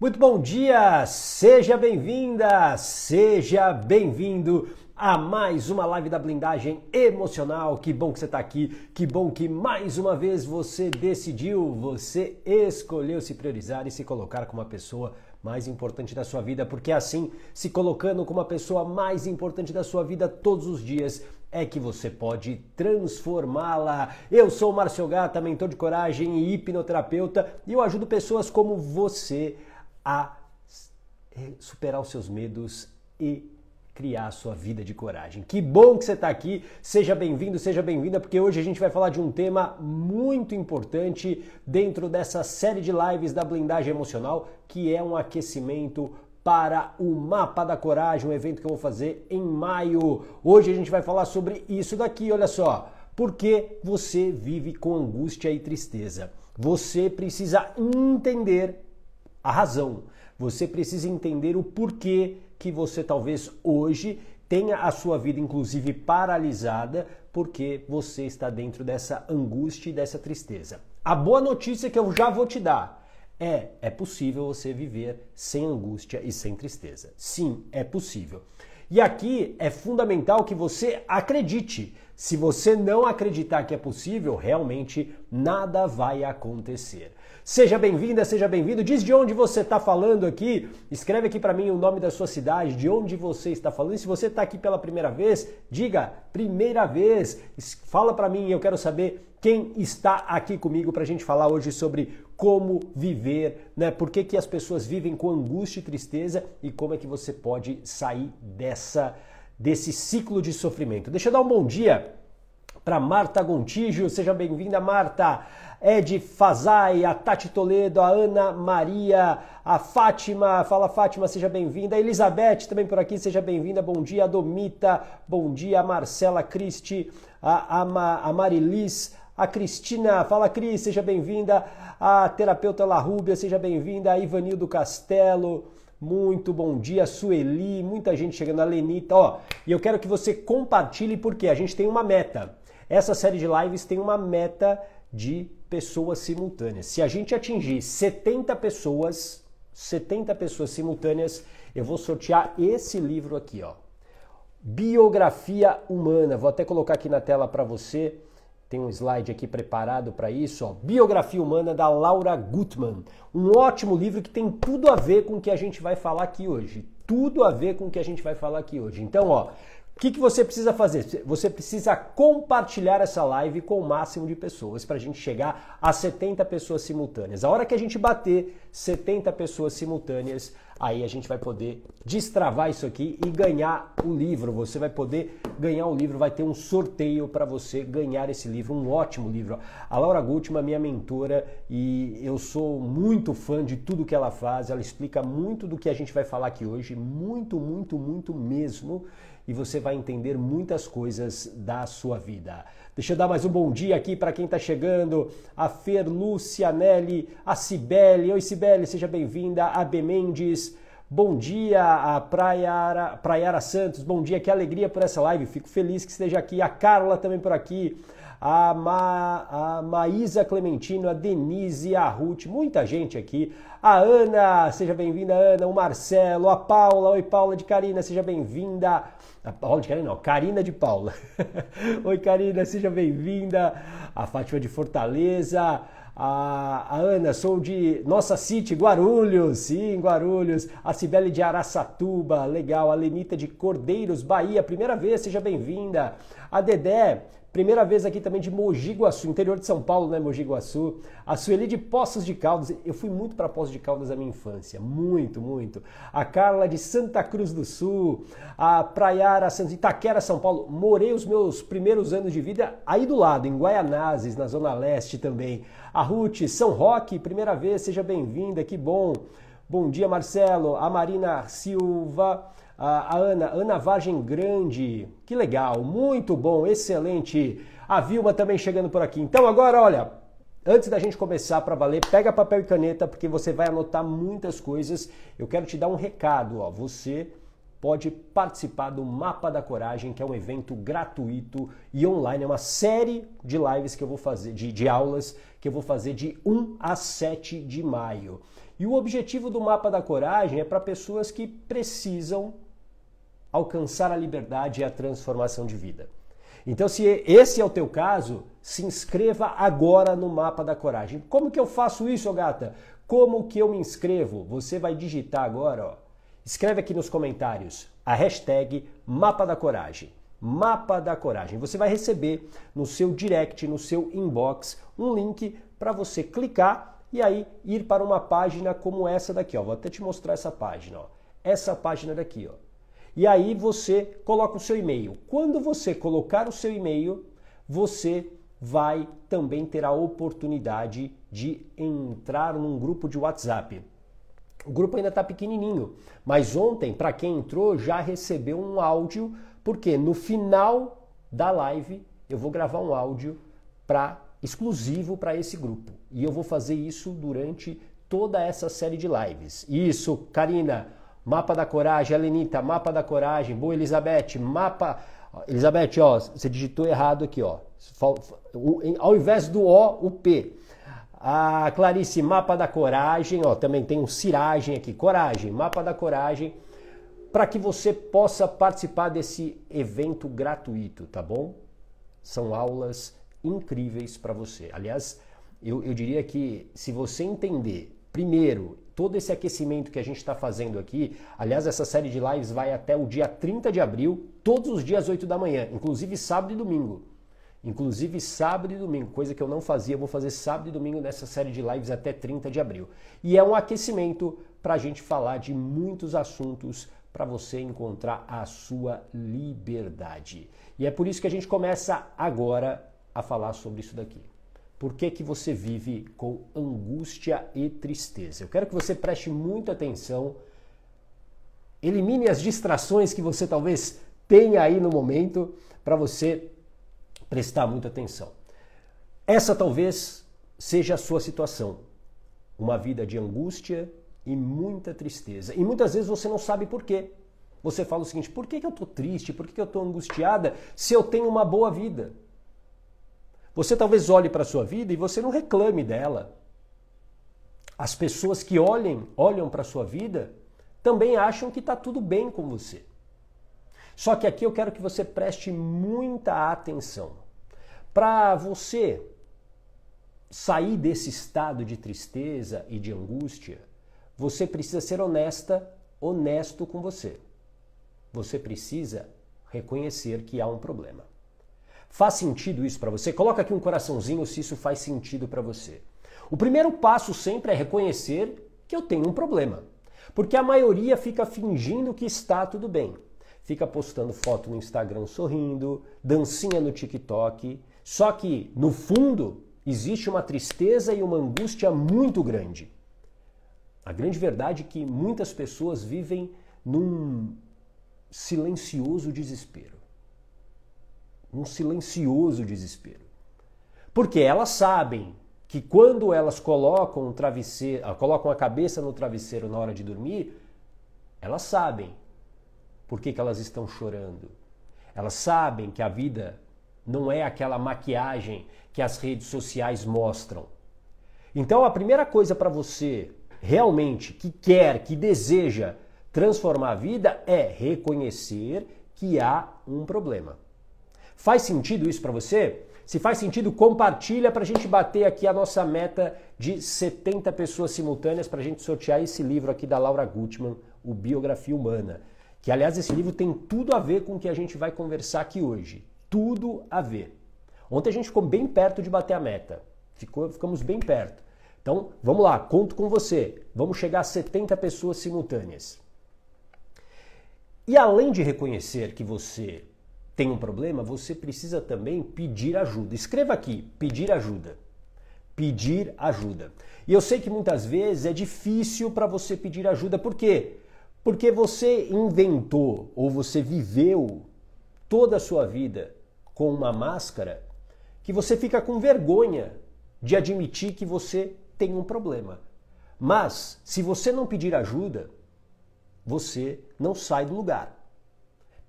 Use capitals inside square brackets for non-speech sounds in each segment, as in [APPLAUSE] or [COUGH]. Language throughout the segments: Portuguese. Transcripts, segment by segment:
Muito bom dia, seja bem-vinda, seja bem-vindo a mais uma live da blindagem emocional. Que bom que você está aqui, que bom que mais uma vez você decidiu, você escolheu se priorizar e se colocar como uma pessoa mais importante da sua vida, porque é assim, se colocando como a pessoa mais importante da sua vida todos os dias, é que você pode transformá-la. Eu sou o Márcio Gata, mentor de coragem e hipnoterapeuta, e eu ajudo pessoas como você a é, superar os seus medos e criar a sua vida de coragem. Que bom que você está aqui, seja bem-vindo, seja bem-vinda, porque hoje a gente vai falar de um tema muito importante dentro dessa série de lives da blindagem emocional, que é um aquecimento para o Mapa da Coragem, um evento que eu vou fazer em maio. Hoje a gente vai falar sobre isso daqui, olha só. Porque você vive com angústia e tristeza. Você precisa entender a razão. Você precisa entender o porquê que você talvez hoje tenha a sua vida inclusive paralisada porque você está dentro dessa angústia e dessa tristeza. A boa notícia que eu já vou te dar é: é possível você viver sem angústia e sem tristeza. Sim, é possível. E aqui é fundamental que você acredite. Se você não acreditar que é possível, realmente nada vai acontecer. Seja bem-vinda, seja bem-vindo. Diz de onde você está falando aqui. Escreve aqui para mim o nome da sua cidade, de onde você está falando. E se você está aqui pela primeira vez, diga primeira vez. Fala para mim, eu quero saber quem está aqui comigo para a gente falar hoje sobre como viver, né? Por que, que as pessoas vivem com angústia e tristeza e como é que você pode sair dessa desse ciclo de sofrimento. Deixa eu dar um bom dia para Marta Gontijo. Seja bem-vinda, Marta. Ed Fazai, a Tati Toledo, a Ana Maria, a Fátima, fala Fátima, seja bem-vinda. A Elizabeth também por aqui, seja bem-vinda. Bom dia, Domita, bom dia, Marcela Cristi, a, a, a Marilis, a Cristina, fala Cris, seja bem-vinda. A terapeuta Rúbia, seja bem-vinda. A Ivanildo Castelo, muito bom dia. Sueli, muita gente chegando. A Lenita, ó, e eu quero que você compartilhe porque a gente tem uma meta. Essa série de lives tem uma meta de pessoas simultâneas. Se a gente atingir 70 pessoas, 70 pessoas simultâneas, eu vou sortear esse livro aqui, ó. Biografia humana. Vou até colocar aqui na tela para você. Tem um slide aqui preparado para isso, ó. Biografia Humana da Laura Gutman. Um ótimo livro que tem tudo a ver com o que a gente vai falar aqui hoje. Tudo a ver com o que a gente vai falar aqui hoje. Então, ó, o que, que você precisa fazer? Você precisa compartilhar essa live com o máximo de pessoas para a gente chegar a 70 pessoas simultâneas. A hora que a gente bater 70 pessoas simultâneas, aí a gente vai poder destravar isso aqui e ganhar o livro. Você vai poder ganhar o livro, vai ter um sorteio para você ganhar esse livro, um ótimo livro. A Laura Gultman é minha mentora e eu sou muito fã de tudo que ela faz. Ela explica muito do que a gente vai falar aqui hoje, muito, muito, muito mesmo e você vai entender muitas coisas da sua vida. Deixa eu dar mais um bom dia aqui para quem está chegando. A Fer Nelly, a Cibele. Oi, Cibele, seja bem-vinda. A B Mendes. Bom dia a Praiara, Praiara Santos. Bom dia, que alegria por essa live. Fico feliz que esteja aqui. A Carla também por aqui. A, Ma, a Maísa Clementino, a Denise, a Ruth, muita gente aqui. A Ana, seja bem-vinda, Ana. O Marcelo, a Paula. Oi, Paula de Carina, seja bem-vinda. Paula de Karina, não, Karina de Paula. [LAUGHS] Oi, Karina, seja bem-vinda. A Fátima de Fortaleza. A, a, Ana, sou de Nossa City, Guarulhos, sim, Guarulhos. A Cibele de Araçatuba, legal. A Lenita de Cordeiros, Bahia, primeira vez, seja bem-vinda. A Dedé Primeira vez aqui também de Mogi Guaçu, interior de São Paulo, né, Mogi Guaçu. A Sueli de Poços de Caldas. Eu fui muito para Poços de Caldas na minha infância, muito, muito. A Carla de Santa Cruz do Sul, a Praiara Santos, Itaquera, São Paulo. Morei os meus primeiros anos de vida aí do lado, em Guaianazes, na Zona Leste também. A Ruth, São Roque, primeira vez, seja bem-vinda, que bom. Bom dia, Marcelo. A Marina Silva a, a Ana, Ana Vargem Grande, que legal, muito bom, excelente. A Vilma também chegando por aqui. Então agora, olha, Antes da gente começar para valer, pega papel e caneta porque você vai anotar muitas coisas. Eu quero te dar um recado, ó. Você pode participar do Mapa da Coragem, que é um evento gratuito e online, é uma série de lives que eu vou fazer, de, de aulas que eu vou fazer de 1 a 7 de maio. E o objetivo do Mapa da Coragem é para pessoas que precisam alcançar a liberdade e a transformação de vida. Então, se esse é o teu caso, se inscreva agora no mapa da coragem. Como que eu faço isso, gata? Como que eu me inscrevo? Você vai digitar agora, ó. Escreve aqui nos comentários a hashtag Mapa da Coragem. Mapa da Coragem. Você vai receber no seu direct, no seu inbox, um link para você clicar e aí ir para uma página como essa daqui, ó. Vou até te mostrar essa página, ó. Essa página daqui, ó e aí você coloca o seu e-mail. Quando você colocar o seu e-mail, você vai também ter a oportunidade de entrar num grupo de WhatsApp. O grupo ainda está pequenininho, mas ontem, para quem entrou, já recebeu um áudio, porque no final da live eu vou gravar um áudio para exclusivo para esse grupo. E eu vou fazer isso durante toda essa série de lives. Isso, Karina, Mapa da Coragem, Helenita, Mapa da Coragem, boa Elizabeth, Mapa. Elizabeth, ó, você digitou errado aqui, ó. Ao invés do O, o P. A Clarice, Mapa da Coragem, ó, também tem um Ciragem aqui, Coragem, Mapa da Coragem, para que você possa participar desse evento gratuito, tá bom? São aulas incríveis para você. Aliás, eu, eu diria que se você entender, primeiro, todo esse aquecimento que a gente está fazendo aqui. Aliás, essa série de lives vai até o dia 30 de abril, todos os dias 8 da manhã, inclusive sábado e domingo. Inclusive sábado e domingo, coisa que eu não fazia, vou fazer sábado e domingo nessa série de lives até 30 de abril. E é um aquecimento para a gente falar de muitos assuntos para você encontrar a sua liberdade. E é por isso que a gente começa agora a falar sobre isso daqui. Por que, que você vive com angústia e tristeza? Eu quero que você preste muita atenção, elimine as distrações que você talvez tenha aí no momento, para você prestar muita atenção. Essa talvez seja a sua situação. Uma vida de angústia e muita tristeza. E muitas vezes você não sabe por quê. Você fala o seguinte: por que, que eu estou triste? Por que, que eu estou angustiada se eu tenho uma boa vida? Você talvez olhe para a sua vida e você não reclame dela. As pessoas que olhem, olham para a sua vida também acham que está tudo bem com você. Só que aqui eu quero que você preste muita atenção. Para você sair desse estado de tristeza e de angústia, você precisa ser honesta, honesto com você. Você precisa reconhecer que há um problema. Faz sentido isso para você? Coloca aqui um coraçãozinho se isso faz sentido para você. O primeiro passo sempre é reconhecer que eu tenho um problema. Porque a maioria fica fingindo que está tudo bem. Fica postando foto no Instagram sorrindo, dancinha no TikTok. Só que, no fundo, existe uma tristeza e uma angústia muito grande. A grande verdade é que muitas pessoas vivem num silencioso desespero num silencioso desespero. Porque elas sabem que quando elas colocam um travesseiro, ah, colocam a cabeça no travesseiro na hora de dormir, elas sabem por que, que elas estão chorando. Elas sabem que a vida não é aquela maquiagem que as redes sociais mostram. Então, a primeira coisa para você realmente que quer, que deseja transformar a vida é reconhecer que há um problema. Faz sentido isso para você? Se faz sentido, compartilha para a gente bater aqui a nossa meta de 70 pessoas simultâneas para a gente sortear esse livro aqui da Laura Gutman, o Biografia Humana. Que, aliás, esse livro tem tudo a ver com o que a gente vai conversar aqui hoje. Tudo a ver. Ontem a gente ficou bem perto de bater a meta. Ficou, ficamos bem perto. Então, vamos lá, conto com você. Vamos chegar a 70 pessoas simultâneas. E além de reconhecer que você tem um problema, você precisa também pedir ajuda. Escreva aqui: pedir ajuda. Pedir ajuda. E eu sei que muitas vezes é difícil para você pedir ajuda, por quê? Porque você inventou ou você viveu toda a sua vida com uma máscara que você fica com vergonha de admitir que você tem um problema. Mas, se você não pedir ajuda, você não sai do lugar.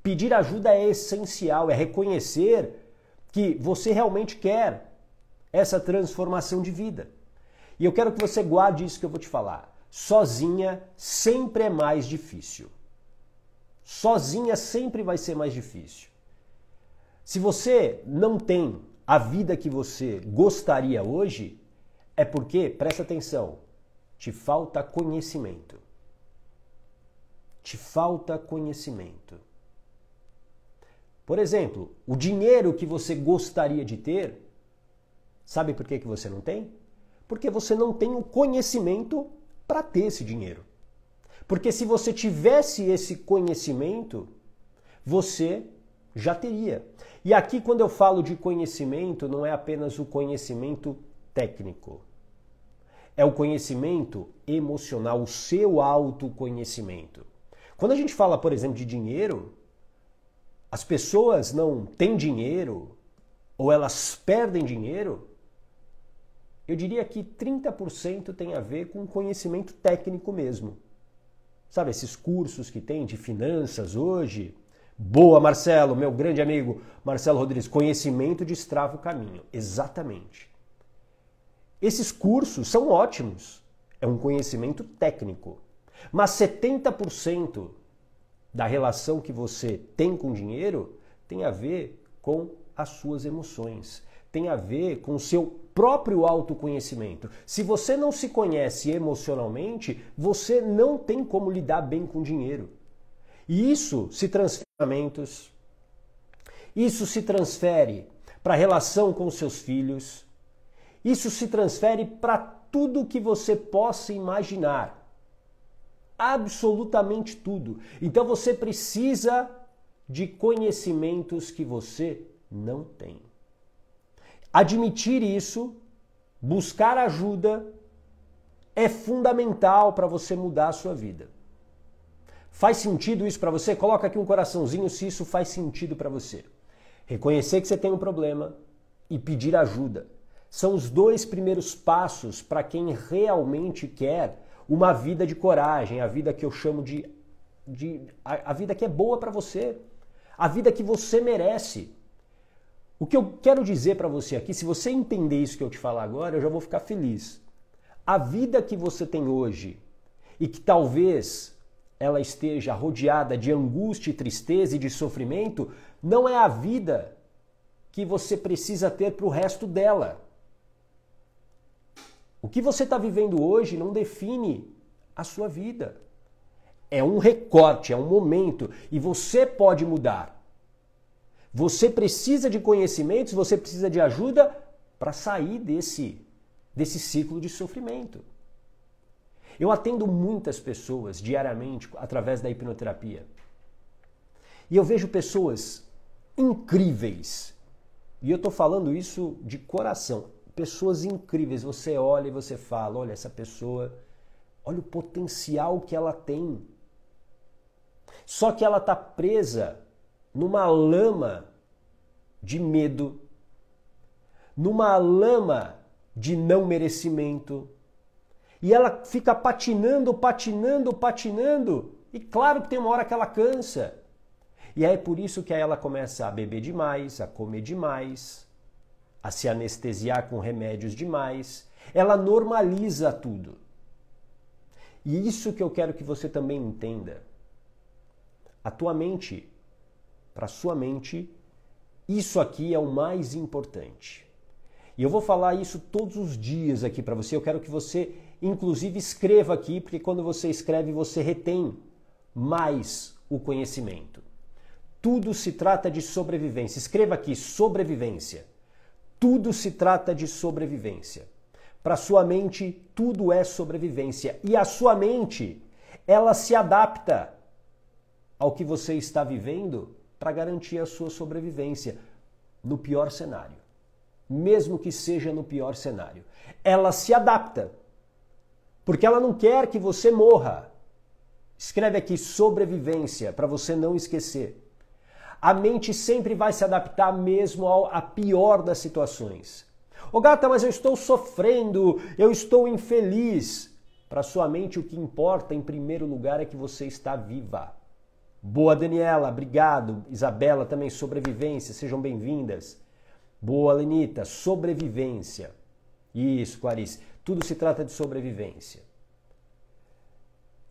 Pedir ajuda é essencial, é reconhecer que você realmente quer essa transformação de vida. E eu quero que você guarde isso que eu vou te falar. Sozinha sempre é mais difícil. Sozinha sempre vai ser mais difícil. Se você não tem a vida que você gostaria hoje, é porque, presta atenção, te falta conhecimento. Te falta conhecimento. Por exemplo, o dinheiro que você gostaria de ter, sabe por que, que você não tem? Porque você não tem o conhecimento para ter esse dinheiro. Porque se você tivesse esse conhecimento, você já teria. E aqui, quando eu falo de conhecimento, não é apenas o conhecimento técnico, é o conhecimento emocional, o seu autoconhecimento. Quando a gente fala, por exemplo, de dinheiro, as pessoas não têm dinheiro ou elas perdem dinheiro, eu diria que 30% tem a ver com conhecimento técnico mesmo. Sabe, esses cursos que tem de finanças hoje. Boa, Marcelo, meu grande amigo Marcelo Rodrigues. Conhecimento destrava o caminho. Exatamente. Esses cursos são ótimos. É um conhecimento técnico. Mas 70% da relação que você tem com o dinheiro tem a ver com as suas emoções, tem a ver com o seu próprio autoconhecimento. Se você não se conhece emocionalmente, você não tem como lidar bem com o dinheiro. E isso se transfere isso se transfere para a relação com seus filhos, isso se transfere para tudo que você possa imaginar absolutamente tudo. Então você precisa de conhecimentos que você não tem. Admitir isso, buscar ajuda, é fundamental para você mudar a sua vida. Faz sentido isso para você? Coloca aqui um coraçãozinho se isso faz sentido para você. Reconhecer que você tem um problema e pedir ajuda são os dois primeiros passos para quem realmente quer uma vida de coragem, a vida que eu chamo de, de a, a vida que é boa para você, a vida que você merece. O que eu quero dizer para você aqui, se você entender isso que eu te falar agora, eu já vou ficar feliz. A vida que você tem hoje e que talvez ela esteja rodeada de angústia, tristeza e de sofrimento, não é a vida que você precisa ter para o resto dela. O que você está vivendo hoje não define a sua vida. É um recorte, é um momento e você pode mudar. Você precisa de conhecimentos, você precisa de ajuda para sair desse desse ciclo de sofrimento. Eu atendo muitas pessoas diariamente através da hipnoterapia. E eu vejo pessoas incríveis. E eu estou falando isso de coração pessoas incríveis. Você olha e você fala: olha, essa pessoa, olha o potencial que ela tem. Só que ela está presa numa lama de medo, numa lama de não merecimento. E ela fica patinando, patinando, patinando. E claro que tem uma hora que ela cansa. E é por isso que aí ela começa a beber demais, a comer demais, a se anestesiar com remédios demais. Ela normaliza tudo. E isso que eu quero que você também entenda. A tua mente, para sua mente, isso aqui é o mais importante. E eu vou falar isso todos os dias aqui para você. Eu quero que você, inclusive, escreva aqui, porque quando você escreve, você retém mais o conhecimento. Tudo se trata de sobrevivência. Escreva aqui: sobrevivência tudo se trata de sobrevivência. Para sua mente, tudo é sobrevivência. E a sua mente, ela se adapta ao que você está vivendo para garantir a sua sobrevivência no pior cenário. Mesmo que seja no pior cenário. Ela se adapta. Porque ela não quer que você morra. Escreve aqui sobrevivência para você não esquecer. A mente sempre vai se adaptar mesmo ao, a pior das situações. Ô oh, gata, mas eu estou sofrendo, eu estou infeliz. Para sua mente, o que importa em primeiro lugar é que você está viva. Boa, Daniela, obrigado. Isabela também, sobrevivência, sejam bem-vindas. Boa, Lenita, sobrevivência. Isso, Clarice, tudo se trata de sobrevivência.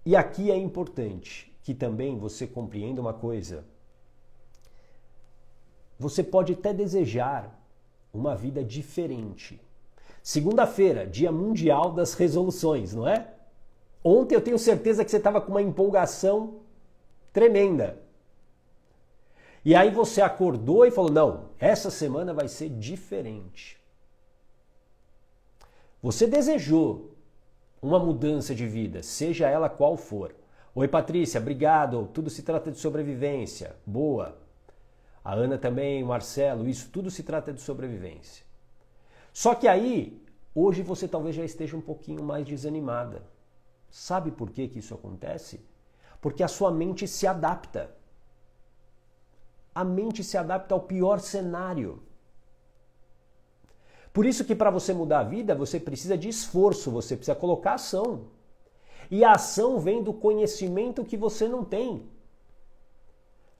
E aqui é importante que também você compreenda uma coisa. Você pode até desejar uma vida diferente. Segunda-feira, dia mundial das resoluções, não é? Ontem eu tenho certeza que você estava com uma empolgação tremenda. E aí você acordou e falou: não, essa semana vai ser diferente. Você desejou uma mudança de vida, seja ela qual for. Oi, Patrícia, obrigado. Tudo se trata de sobrevivência. Boa a Ana também, o Marcelo, isso tudo se trata de sobrevivência. Só que aí, hoje você talvez já esteja um pouquinho mais desanimada. Sabe por que, que isso acontece? Porque a sua mente se adapta. A mente se adapta ao pior cenário. Por isso que para você mudar a vida, você precisa de esforço, você precisa colocar ação. E a ação vem do conhecimento que você não tem.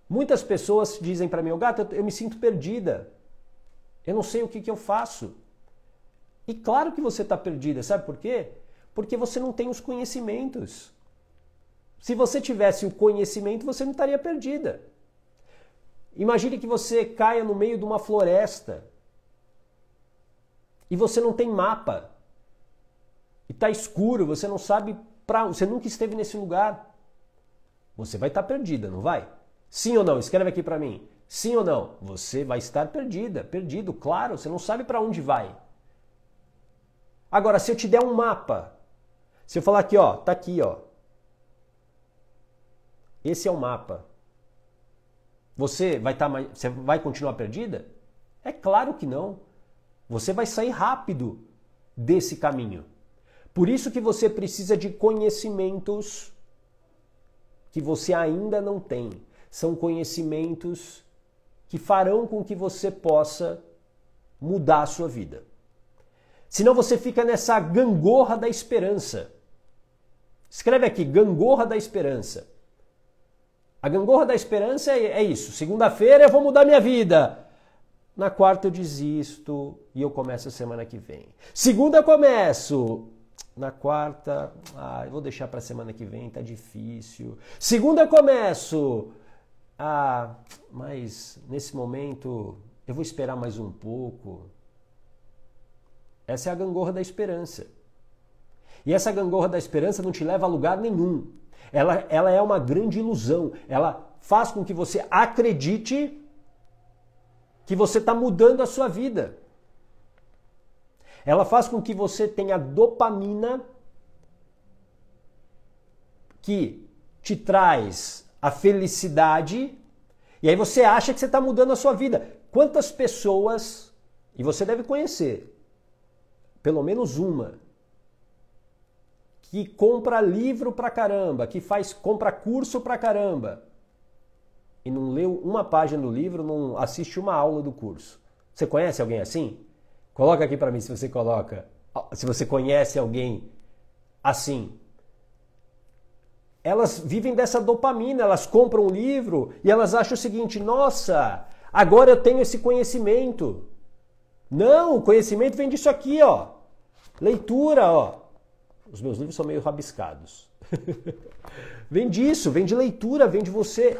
Muitas pessoas dizem para mim, oh, gato, eu me sinto perdida. Eu não sei o que, que eu faço. E claro que você está perdida, sabe por quê? Porque você não tem os conhecimentos. Se você tivesse o conhecimento, você não estaria perdida. Imagine que você caia no meio de uma floresta e você não tem mapa. E está escuro, você não sabe para, você nunca esteve nesse lugar. Você vai estar tá perdida, não vai? Sim ou não? Escreve aqui para mim. Sim ou não? Você vai estar perdida, perdido, claro, você não sabe para onde vai. Agora, se eu te der um mapa, se eu falar aqui, ó, tá aqui, ó. Esse é o mapa. Você vai estar tá, você vai continuar perdida? É claro que não. Você vai sair rápido desse caminho. Por isso que você precisa de conhecimentos que você ainda não tem são conhecimentos que farão com que você possa mudar a sua vida. Senão você fica nessa gangorra da esperança. Escreve aqui, gangorra da esperança. A gangorra da esperança é, é isso. Segunda-feira eu vou mudar minha vida. Na quarta eu desisto e eu começo a semana que vem. Segunda eu começo. Na quarta, ah, eu vou deixar para semana que vem, tá difícil. Segunda eu começo ah, mas nesse momento eu vou esperar mais um pouco. Essa é a gangorra da esperança. E essa gangorra da esperança não te leva a lugar nenhum. Ela, ela é uma grande ilusão. Ela faz com que você acredite que você está mudando a sua vida. Ela faz com que você tenha dopamina que te traz a felicidade, e aí você acha que você está mudando a sua vida. Quantas pessoas, e você deve conhecer, pelo menos uma, que compra livro pra caramba, que faz compra curso pra caramba, e não leu uma página do livro, não assiste uma aula do curso. Você conhece alguém assim? Coloca aqui para mim se você coloca, se você conhece alguém assim elas vivem dessa dopamina, elas compram um livro e elas acham o seguinte: nossa, agora eu tenho esse conhecimento. Não, o conhecimento vem disso aqui, ó. Leitura, ó. Os meus livros são meio rabiscados. [LAUGHS] vem disso, vem de leitura, vem de você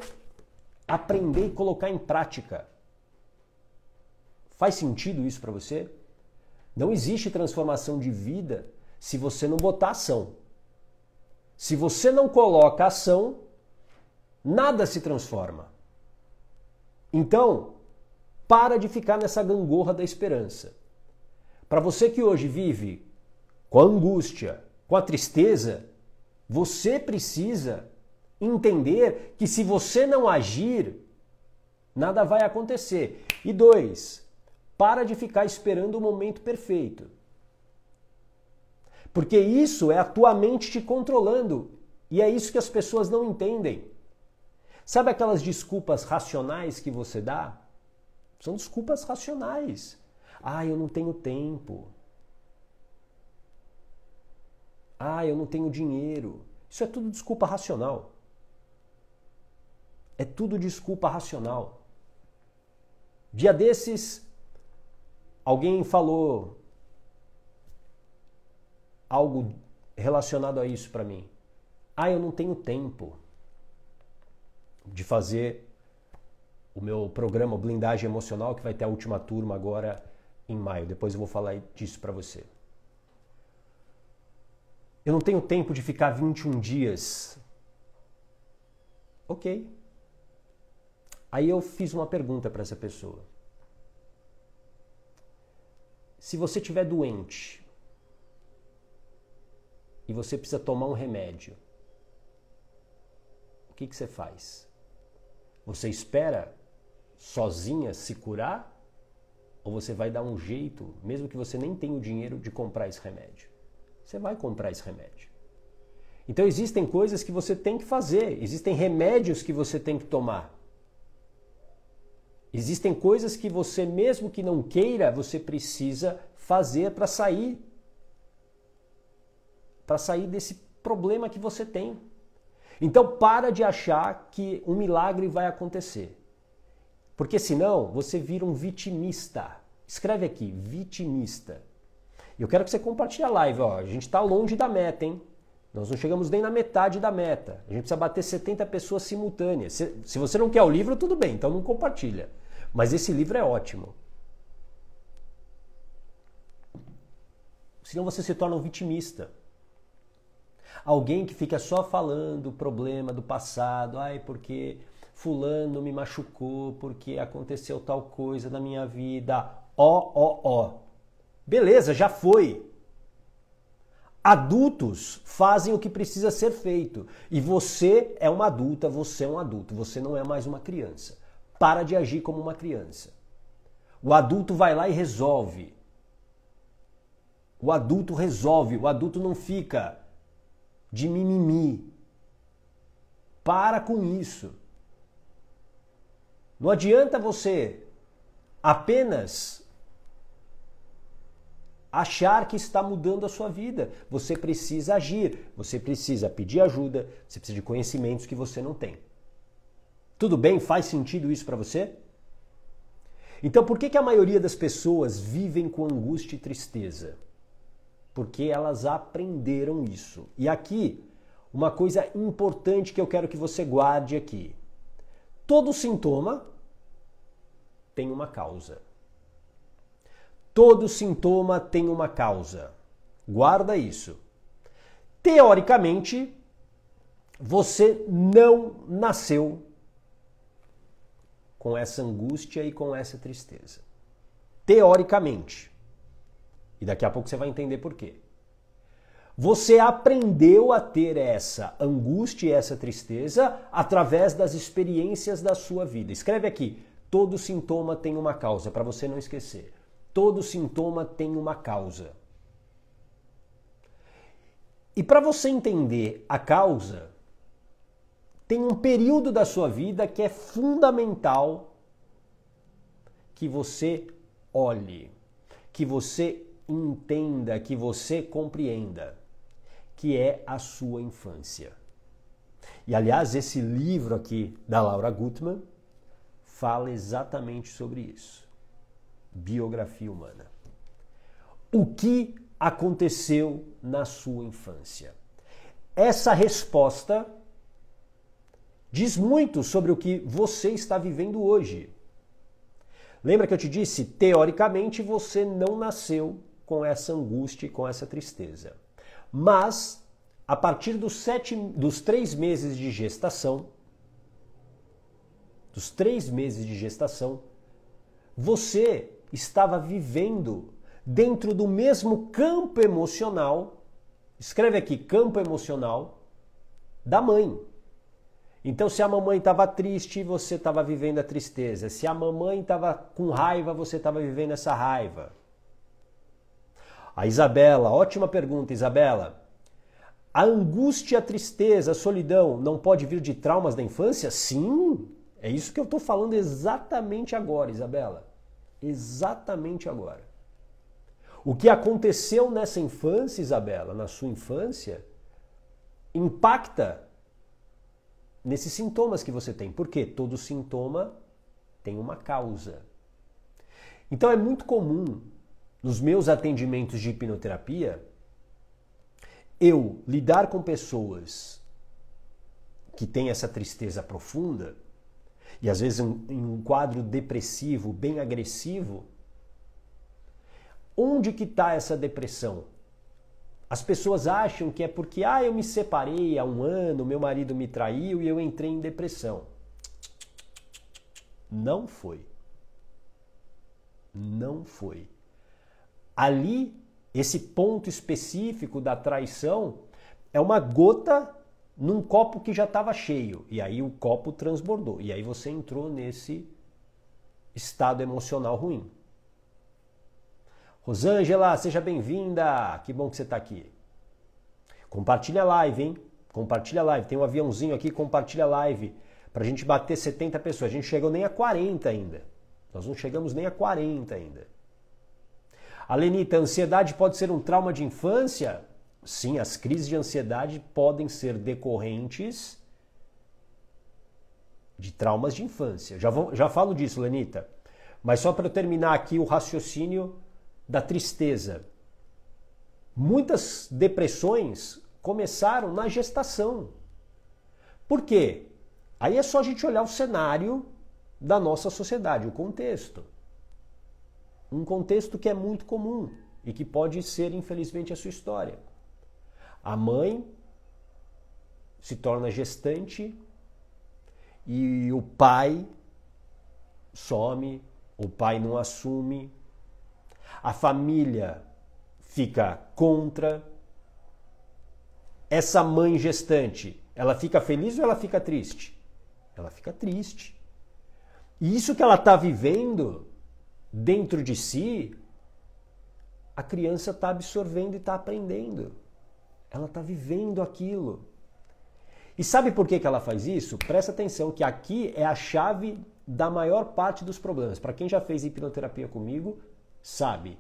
aprender e colocar em prática. Faz sentido isso para você? Não existe transformação de vida se você não botar ação. Se você não coloca ação, nada se transforma. Então, para de ficar nessa gangorra da esperança. Para você que hoje vive com a angústia, com a tristeza, você precisa entender que se você não agir, nada vai acontecer. E dois, para de ficar esperando o momento perfeito. Porque isso é a tua mente te controlando. E é isso que as pessoas não entendem. Sabe aquelas desculpas racionais que você dá? São desculpas racionais. Ah, eu não tenho tempo. Ah, eu não tenho dinheiro. Isso é tudo desculpa racional. É tudo desculpa racional. Dia desses, alguém falou algo relacionado a isso para mim. Ah, eu não tenho tempo de fazer o meu programa Blindagem Emocional, que vai ter a última turma agora em maio. Depois eu vou falar disso para você. Eu não tenho tempo de ficar 21 dias. Ok. Aí eu fiz uma pergunta para essa pessoa. Se você estiver doente, e você precisa tomar um remédio, o que, que você faz? Você espera sozinha se curar? Ou você vai dar um jeito, mesmo que você nem tenha o dinheiro de comprar esse remédio? Você vai comprar esse remédio. Então existem coisas que você tem que fazer, existem remédios que você tem que tomar. Existem coisas que você, mesmo que não queira, você precisa fazer para sair para sair desse problema que você tem. Então para de achar que um milagre vai acontecer. Porque senão você vira um vitimista. Escreve aqui, vitimista. Eu quero que você compartilhe a live, ó. A gente está longe da meta, hein? Nós não chegamos nem na metade da meta. A gente precisa bater 70 pessoas simultâneas. Se, se você não quer o livro, tudo bem, então não compartilha. Mas esse livro é ótimo. Senão você se torna um vitimista. Alguém que fica só falando o problema do passado, ai, porque fulano me machucou, porque aconteceu tal coisa na minha vida. Ó, ó, ó. Beleza, já foi. Adultos fazem o que precisa ser feito. E você é uma adulta, você é um adulto, você não é mais uma criança. Para de agir como uma criança. O adulto vai lá e resolve. O adulto resolve, o adulto não fica de mimimi. Para com isso. Não adianta você apenas achar que está mudando a sua vida. Você precisa agir, você precisa pedir ajuda, você precisa de conhecimentos que você não tem. Tudo bem? Faz sentido isso para você? Então, por que, que a maioria das pessoas vivem com angústia e tristeza? porque elas aprenderam isso. E aqui, uma coisa importante que eu quero que você guarde aqui: todo sintoma tem uma causa. Todo sintoma tem uma causa. Guarda isso. Teoricamente, você não nasceu com essa angústia e com essa tristeza. Teoricamente. E daqui a pouco você vai entender por quê. Você aprendeu a ter essa angústia e essa tristeza através das experiências da sua vida. Escreve aqui: todo sintoma tem uma causa, para você não esquecer. Todo sintoma tem uma causa. E para você entender a causa, tem um período da sua vida que é fundamental que você olhe, que você entenda, que você compreenda, que é a sua infância. E aliás, esse livro aqui da Laura Gutman fala exatamente sobre isso. Biografia humana. O que aconteceu na sua infância? Essa resposta diz muito sobre o que você está vivendo hoje. Lembra que eu te disse? Teoricamente, você não nasceu com essa angústia e com essa tristeza. Mas, a partir dos, sete, dos três meses de gestação, dos três meses de gestação, você estava vivendo dentro do mesmo campo emocional, escreve aqui campo emocional, da mãe. Então, se a mamãe estava triste, você estava vivendo a tristeza. Se a mamãe estava com raiva, você estava vivendo essa raiva. A Isabela, ótima pergunta, Isabela. A angústia, a tristeza, a solidão não pode vir de traumas da infância? Sim, é isso que eu estou falando exatamente agora, Isabela. Exatamente agora. O que aconteceu nessa infância, Isabela, na sua infância, impacta nesses sintomas que você tem. Porque todo sintoma tem uma causa. Então é muito comum nos meus atendimentos de hipnoterapia, eu lidar com pessoas que têm essa tristeza profunda, e às vezes em um quadro depressivo, bem agressivo, onde que está essa depressão? As pessoas acham que é porque, ah, eu me separei há um ano, meu marido me traiu e eu entrei em depressão. Não foi. Não foi ali, esse ponto específico da traição é uma gota num copo que já estava cheio. E aí o copo transbordou. E aí você entrou nesse estado emocional ruim. Rosângela, seja bem-vinda! Que bom que você está aqui. Compartilha a live, hein? Compartilha a live. Tem um aviãozinho aqui, compartilha a live. Para a gente bater 70 pessoas. A gente chegou nem a 40 ainda. Nós não chegamos nem a 40 ainda. Alenita, a ansiedade pode ser um trauma de infância? Sim, as crises de ansiedade podem ser decorrentes de traumas de infância. Já, vou, já falo disso, Lenita. Mas só para terminar aqui o raciocínio da tristeza. Muitas depressões começaram na gestação. Por quê? Aí é só a gente olhar o cenário da nossa sociedade, o contexto um contexto que é muito comum e que pode ser, infelizmente, a sua história. A mãe se torna gestante e o pai some, o pai não assume, a família fica contra. Essa mãe gestante, ela fica feliz ou ela fica triste? Ela fica triste. E isso que ela está vivendo dentro de si, a criança está absorvendo e está aprendendo. Ela está vivendo aquilo. E sabe por que, que ela faz isso? Presta atenção que aqui é a chave da maior parte dos problemas. Para quem já fez hipnoterapia comigo, sabe.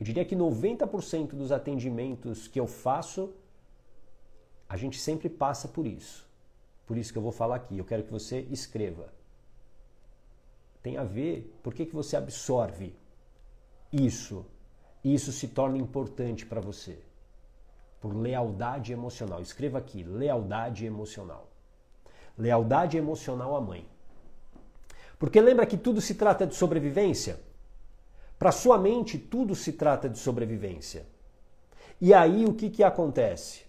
Eu diria que 90% dos atendimentos que eu faço, a gente sempre passa por isso. Por isso que eu vou falar aqui. Eu quero que você escreva tem a ver por que, que você absorve isso. E isso se torna importante para você. Por lealdade emocional. Escreva aqui: lealdade emocional. Lealdade emocional à mãe. Porque lembra que tudo se trata de sobrevivência? Para sua mente, tudo se trata de sobrevivência. E aí o que, que acontece?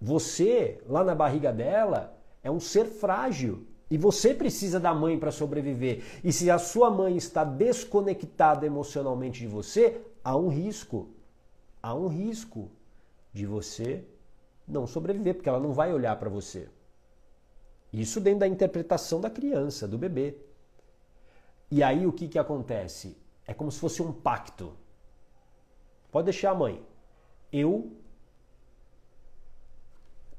Você, lá na barriga dela, é um ser frágil e você precisa da mãe para sobreviver. E se a sua mãe está desconectada emocionalmente de você, há um risco. Há um risco de você não sobreviver, porque ela não vai olhar para você. Isso dentro da interpretação da criança, do bebê. E aí o que, que acontece? É como se fosse um pacto. Pode deixar a mãe. Eu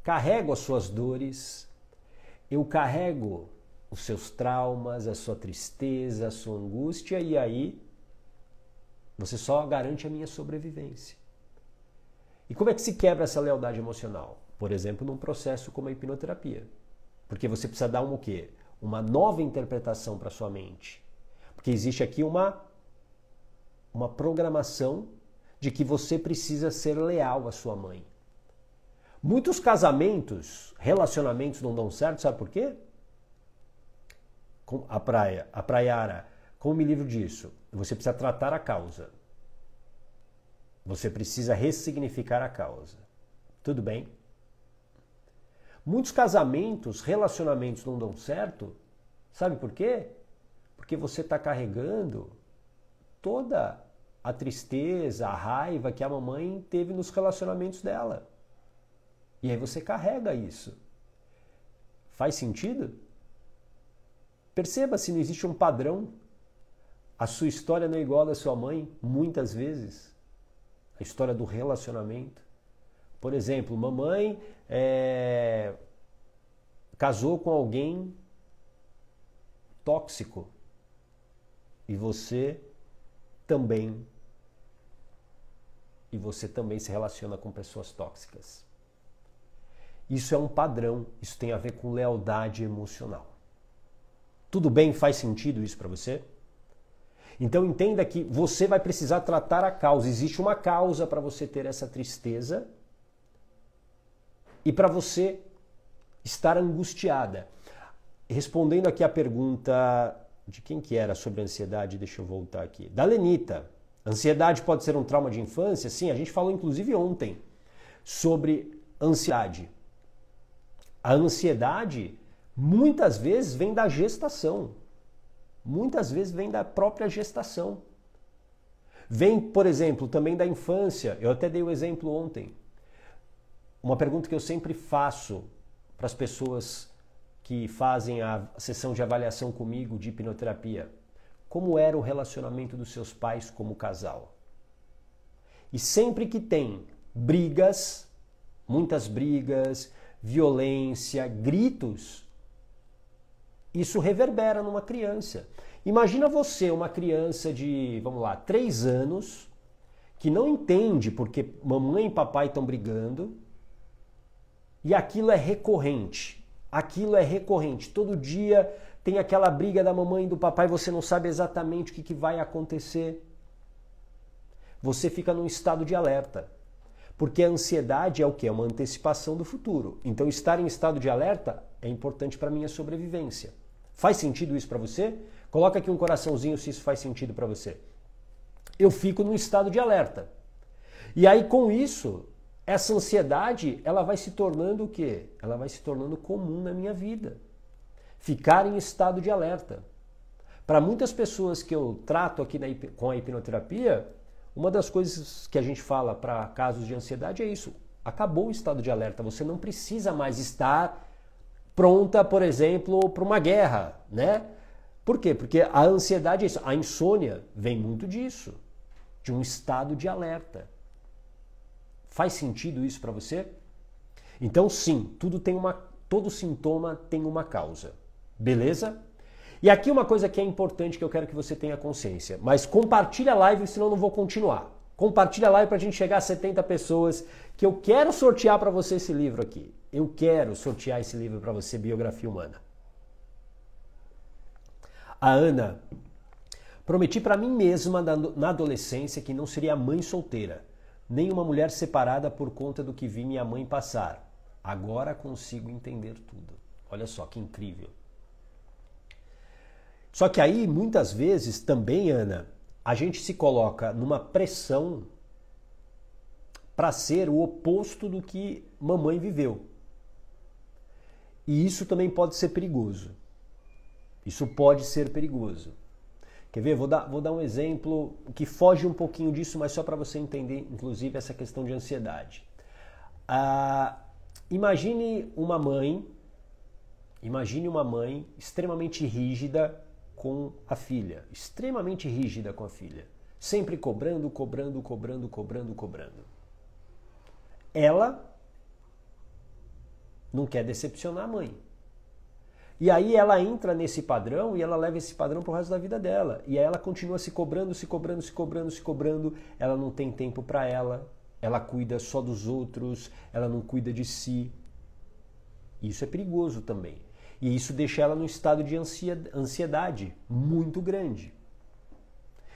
carrego as suas dores, eu carrego os seus traumas, a sua tristeza, a sua angústia, e aí você só garante a minha sobrevivência. E como é que se quebra essa lealdade emocional? Por exemplo, num processo como a hipnoterapia. Porque você precisa dar uma o quê? Uma nova interpretação para sua mente. Porque existe aqui uma uma programação de que você precisa ser leal à sua mãe. Muitos casamentos, relacionamentos não dão certo, sabe por quê? a praia, a praiara, como me livro disso? Você precisa tratar a causa. Você precisa ressignificar a causa. Tudo bem? Muitos casamentos, relacionamentos não dão certo. Sabe por quê? Porque você está carregando toda a tristeza, a raiva que a mamãe teve nos relacionamentos dela. E aí você carrega isso. Faz sentido? Perceba se não existe um padrão. A sua história não é igual à da sua mãe, muitas vezes. A história do relacionamento. Por exemplo, mamãe é, casou com alguém tóxico e você também e você também se relaciona com pessoas tóxicas. Isso é um padrão, isso tem a ver com lealdade emocional. Tudo bem? Faz sentido isso para você? Então entenda que você vai precisar tratar a causa. Existe uma causa para você ter essa tristeza e para você estar angustiada. Respondendo aqui a pergunta de quem que era sobre ansiedade, deixa eu voltar aqui. Da Lenita. Ansiedade pode ser um trauma de infância? Sim, a gente falou inclusive ontem sobre ansiedade. A ansiedade muitas vezes vem da gestação. Muitas vezes vem da própria gestação. Vem, por exemplo, também da infância. Eu até dei o um exemplo ontem. Uma pergunta que eu sempre faço para as pessoas que fazem a sessão de avaliação comigo de hipnoterapia. Como era o relacionamento dos seus pais como casal? E sempre que tem brigas, muitas brigas, violência, gritos, isso reverbera numa criança. Imagina você, uma criança de, vamos lá, três anos, que não entende porque mamãe e papai estão brigando, e aquilo é recorrente. Aquilo é recorrente. Todo dia tem aquela briga da mamãe e do papai, você não sabe exatamente o que, que vai acontecer. Você fica num estado de alerta. Porque a ansiedade é o que? É uma antecipação do futuro. Então, estar em estado de alerta é importante para a minha sobrevivência. Faz sentido isso para você? Coloca aqui um coraçãozinho se isso faz sentido para você. Eu fico num estado de alerta. E aí, com isso, essa ansiedade, ela vai se tornando o quê? Ela vai se tornando comum na minha vida. Ficar em estado de alerta. Para muitas pessoas que eu trato aqui na, com a hipnoterapia, uma das coisas que a gente fala para casos de ansiedade é isso. Acabou o estado de alerta, você não precisa mais estar pronta, por exemplo, para uma guerra, né? Por quê? Porque a ansiedade é isso. A insônia vem muito disso, de um estado de alerta. Faz sentido isso para você? Então, sim, tudo tem uma, todo sintoma tem uma causa. Beleza? E aqui uma coisa que é importante que eu quero que você tenha consciência. Mas compartilha a live, senão eu não vou continuar. Compartilha a live para a gente chegar a 70 pessoas que eu quero sortear para você esse livro aqui. Eu quero sortear esse livro para você, Biografia Humana. A Ana, prometi para mim mesma na adolescência que não seria mãe solteira, nem uma mulher separada por conta do que vi minha mãe passar. Agora consigo entender tudo. Olha só que incrível. Só que aí, muitas vezes, também, Ana, a gente se coloca numa pressão para ser o oposto do que mamãe viveu. E isso também pode ser perigoso. Isso pode ser perigoso. Quer ver? Vou dar, vou dar um exemplo que foge um pouquinho disso, mas só para você entender, inclusive, essa questão de ansiedade. Ah, imagine uma mãe, imagine uma mãe extremamente rígida, com a filha, extremamente rígida com a filha, sempre cobrando, cobrando, cobrando, cobrando, cobrando. Ela não quer decepcionar a mãe. E aí ela entra nesse padrão e ela leva esse padrão para o resto da vida dela. E aí ela continua se cobrando, se cobrando, se cobrando, se cobrando. Ela não tem tempo para ela. Ela cuida só dos outros, ela não cuida de si. Isso é perigoso também. E isso deixa ela num estado de ansiedade muito grande.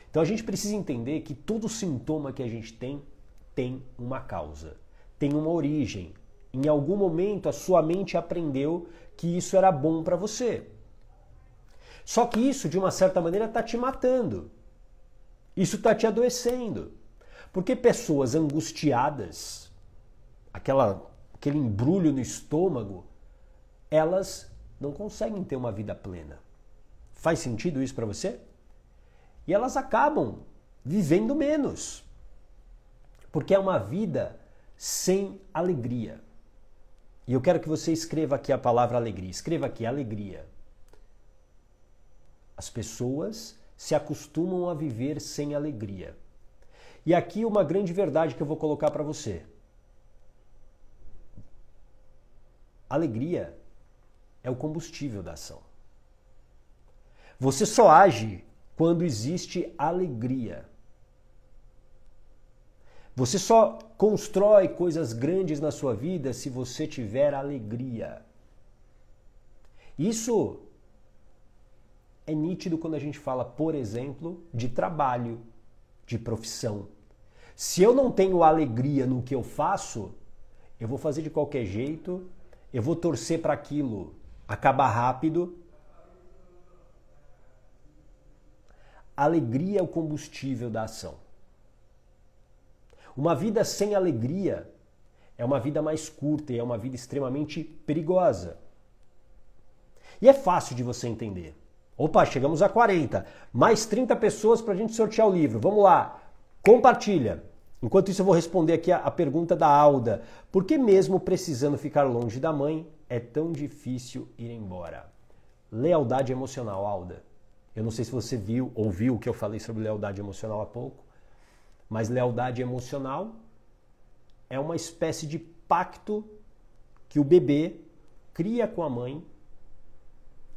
Então a gente precisa entender que todo sintoma que a gente tem tem uma causa, tem uma origem. Em algum momento a sua mente aprendeu que isso era bom para você. Só que isso, de uma certa maneira, está te matando. Isso está te adoecendo. Porque pessoas angustiadas, aquela, aquele embrulho no estômago, elas não conseguem ter uma vida plena. Faz sentido isso para você? E elas acabam vivendo menos, porque é uma vida sem alegria. E eu quero que você escreva aqui a palavra alegria. Escreva aqui alegria. As pessoas se acostumam a viver sem alegria. E aqui uma grande verdade que eu vou colocar para você. Alegria é o combustível da ação. Você só age quando existe alegria. Você só constrói coisas grandes na sua vida se você tiver alegria. Isso é nítido quando a gente fala, por exemplo, de trabalho, de profissão. Se eu não tenho alegria no que eu faço, eu vou fazer de qualquer jeito, eu vou torcer para aquilo, acaba rápido. Alegria é o combustível da ação. Uma vida sem alegria é uma vida mais curta e é uma vida extremamente perigosa. E é fácil de você entender. Opa, chegamos a 40. Mais 30 pessoas para a gente sortear o livro. Vamos lá. Compartilha. Enquanto isso, eu vou responder aqui a, a pergunta da Alda. Por que, mesmo precisando ficar longe da mãe, é tão difícil ir embora. Lealdade emocional, Alda. Eu não sei se você viu, ouviu o que eu falei sobre lealdade emocional há pouco, mas lealdade emocional é uma espécie de pacto que o bebê cria com a mãe,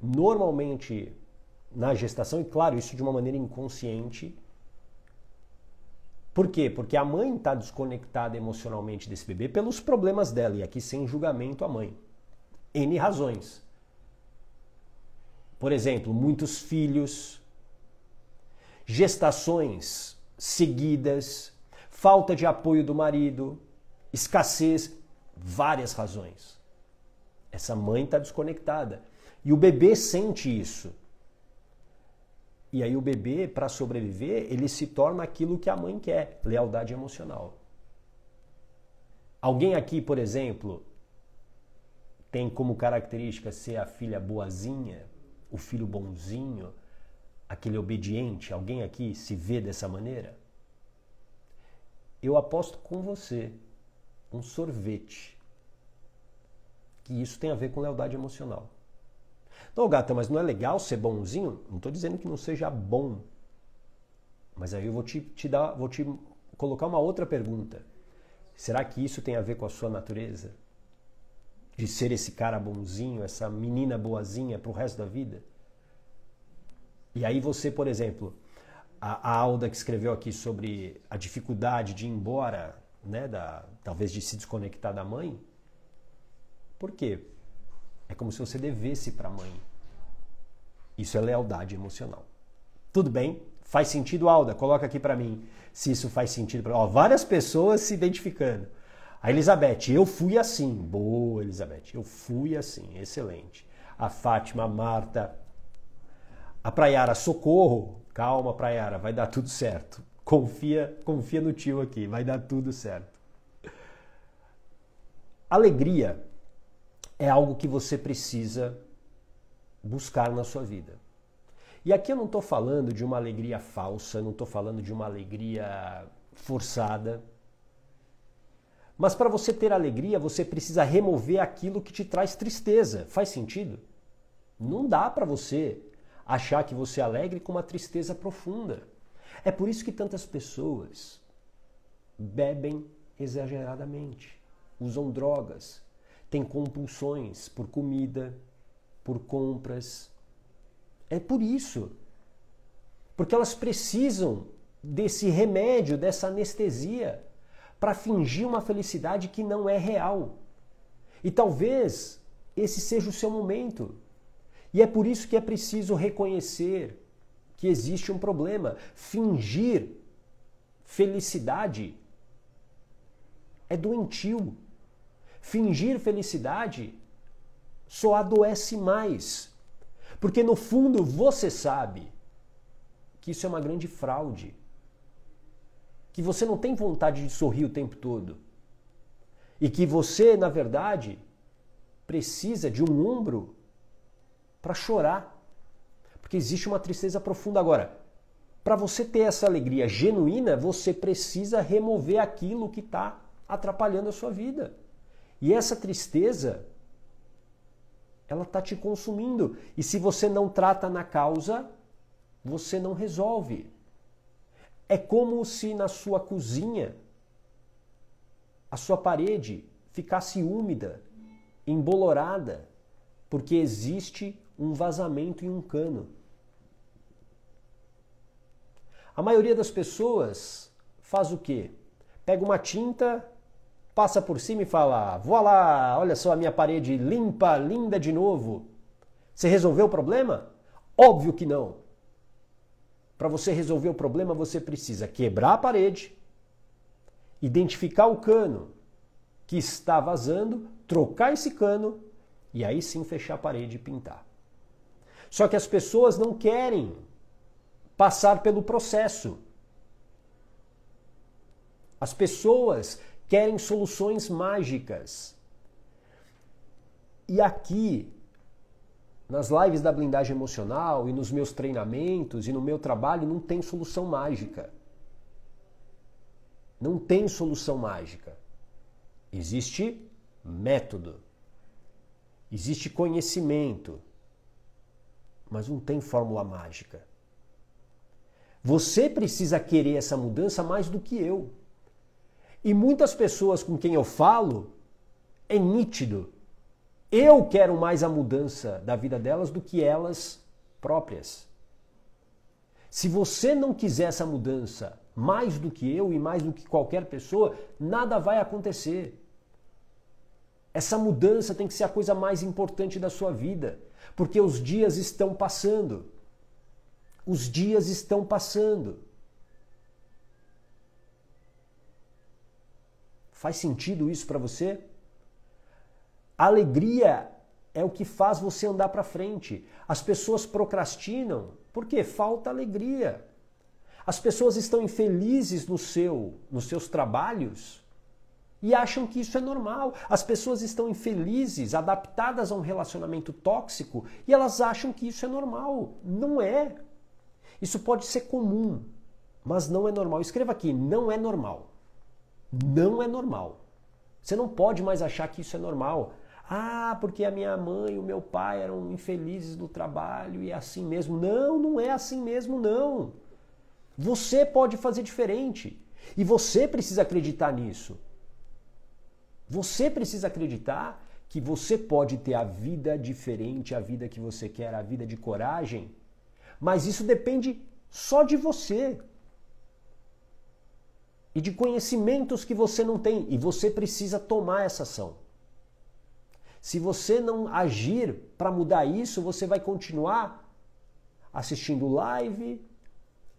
normalmente na gestação, e claro, isso de uma maneira inconsciente. Por quê? Porque a mãe está desconectada emocionalmente desse bebê pelos problemas dela, e aqui sem julgamento a mãe. N razões. Por exemplo, muitos filhos, gestações seguidas, falta de apoio do marido, escassez, várias razões. Essa mãe está desconectada. E o bebê sente isso. E aí o bebê, para sobreviver, ele se torna aquilo que a mãe quer, lealdade emocional. Alguém aqui, por exemplo, tem como característica ser a filha boazinha, o filho bonzinho, aquele obediente? Alguém aqui se vê dessa maneira? Eu aposto com você um sorvete que isso tem a ver com lealdade emocional. Não, gata, mas não é legal ser bonzinho? Não estou dizendo que não seja bom. Mas aí eu vou te, te dar, vou te colocar uma outra pergunta. Será que isso tem a ver com a sua natureza? de ser esse cara bonzinho, essa menina boazinha para o resto da vida? E aí você, por exemplo, a, Alda que escreveu aqui sobre a dificuldade de ir embora, né, da, talvez de se desconectar da mãe, por quê? É como se você devesse para a mãe. Isso é lealdade emocional. Tudo bem? Faz sentido, Alda? Coloca aqui para mim se isso faz sentido. Ó, várias pessoas se identificando. A Elizabeth, eu fui assim. Boa, Elizabeth, eu fui assim. Excelente. A Fátima, a Marta. A Praiara, socorro. Calma, Praiara, vai dar tudo certo. Confia, confia no tio aqui, vai dar tudo certo. Alegria é algo que você precisa buscar na sua vida. E aqui eu não estou falando de uma alegria falsa, não estou falando de uma alegria forçada. Mas para você ter alegria, você precisa remover aquilo que te traz tristeza. Faz sentido? Não dá para você achar que você é alegre com uma tristeza profunda. É por isso que tantas pessoas bebem exageradamente, usam drogas, têm compulsões por comida, por compras. É por isso. Porque elas precisam desse remédio, dessa anestesia para fingir uma felicidade que não é real. E talvez esse seja o seu momento. E é por isso que é preciso reconhecer que existe um problema. Fingir felicidade é doentio. Fingir felicidade só adoece mais. Porque no fundo você sabe que isso é uma grande fraude que você não tem vontade de sorrir o tempo todo. E que você, na verdade, precisa de um ombro para chorar. Porque existe uma tristeza profunda. Agora, para você ter essa alegria genuína, você precisa remover aquilo que está atrapalhando a sua vida. E essa tristeza, ela está te consumindo. E se você não trata na causa, você não resolve. É como se na sua cozinha a sua parede ficasse úmida, embolorada, porque existe um vazamento em um cano. A maioria das pessoas faz o quê? Pega uma tinta, passa por cima e fala: "Vou lá, olha só a minha parede limpa, linda de novo". Você resolveu o problema? Óbvio que não. Para você resolver o problema, você precisa quebrar a parede, identificar o cano que está vazando, trocar esse cano e aí sim fechar a parede e pintar. Só que as pessoas não querem passar pelo processo. As pessoas querem soluções mágicas. E aqui nas lives da blindagem emocional e nos meus treinamentos e no meu trabalho não tem solução mágica. Não tem solução mágica. Existe método. Existe conhecimento. Mas não tem fórmula mágica. Você precisa querer essa mudança mais do que eu. E muitas pessoas com quem eu falo, é nítido eu quero mais a mudança da vida delas do que elas próprias. Se você não quiser essa mudança mais do que eu e mais do que qualquer pessoa, nada vai acontecer. Essa mudança tem que ser a coisa mais importante da sua vida, porque os dias estão passando. Os dias estão passando. Faz sentido isso para você? A alegria é o que faz você andar para frente. As pessoas procrastinam porque falta alegria. As pessoas estão infelizes no seu, nos seus trabalhos e acham que isso é normal. As pessoas estão infelizes, adaptadas a um relacionamento tóxico e elas acham que isso é normal. Não é. Isso pode ser comum, mas não é normal. Escreva aqui: não é normal. Não é normal. Você não pode mais achar que isso é normal. Ah, porque a minha mãe e o meu pai eram infelizes no trabalho e é assim mesmo. Não, não é assim mesmo, não. Você pode fazer diferente. E você precisa acreditar nisso. Você precisa acreditar que você pode ter a vida diferente, a vida que você quer, a vida de coragem. Mas isso depende só de você. E de conhecimentos que você não tem. E você precisa tomar essa ação. Se você não agir para mudar isso, você vai continuar assistindo live,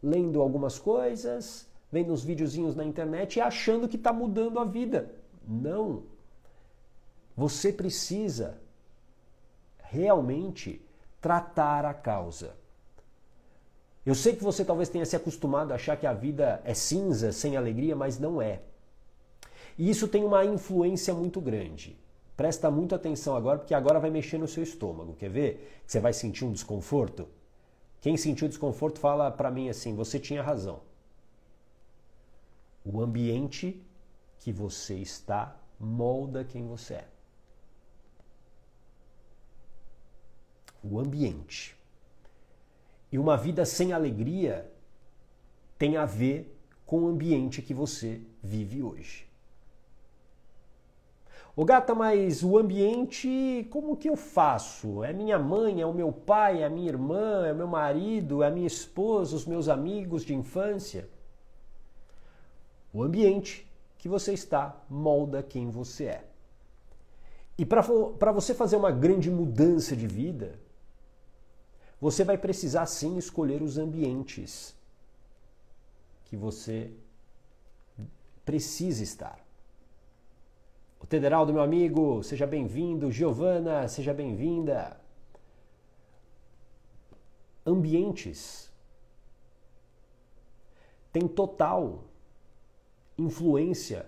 lendo algumas coisas, vendo uns videozinhos na internet e achando que está mudando a vida. Não. Você precisa realmente tratar a causa. Eu sei que você talvez tenha se acostumado a achar que a vida é cinza, sem alegria, mas não é. E isso tem uma influência muito grande. Presta muita atenção agora, porque agora vai mexer no seu estômago. Quer ver? Você vai sentir um desconforto? Quem sentiu desconforto fala para mim assim: você tinha razão. O ambiente que você está molda quem você é. O ambiente. E uma vida sem alegria tem a ver com o ambiente que você vive hoje. Ô gata, mas o ambiente, como que eu faço? É minha mãe, é o meu pai, é a minha irmã, é o meu marido, é a minha esposa, os meus amigos de infância? O ambiente que você está molda quem você é. E para você fazer uma grande mudança de vida, você vai precisar sim escolher os ambientes que você precisa estar. O Tederaldo, meu amigo, seja bem-vindo. Giovana, seja bem-vinda. Ambientes têm total influência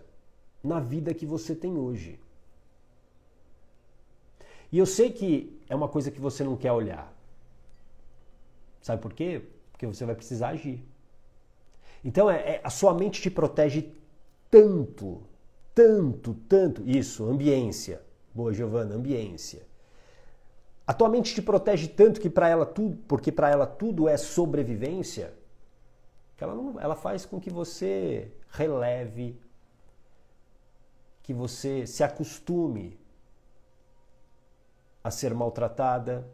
na vida que você tem hoje. E eu sei que é uma coisa que você não quer olhar. Sabe por quê? Porque você vai precisar agir. Então, é, é a sua mente te protege tanto tanto, tanto. Isso, ambiência. Boa, Giovana, ambiência. A tua mente te protege tanto que para ela tudo, porque para ela tudo é sobrevivência, que ela não, ela faz com que você releve, que você se acostume a ser maltratada,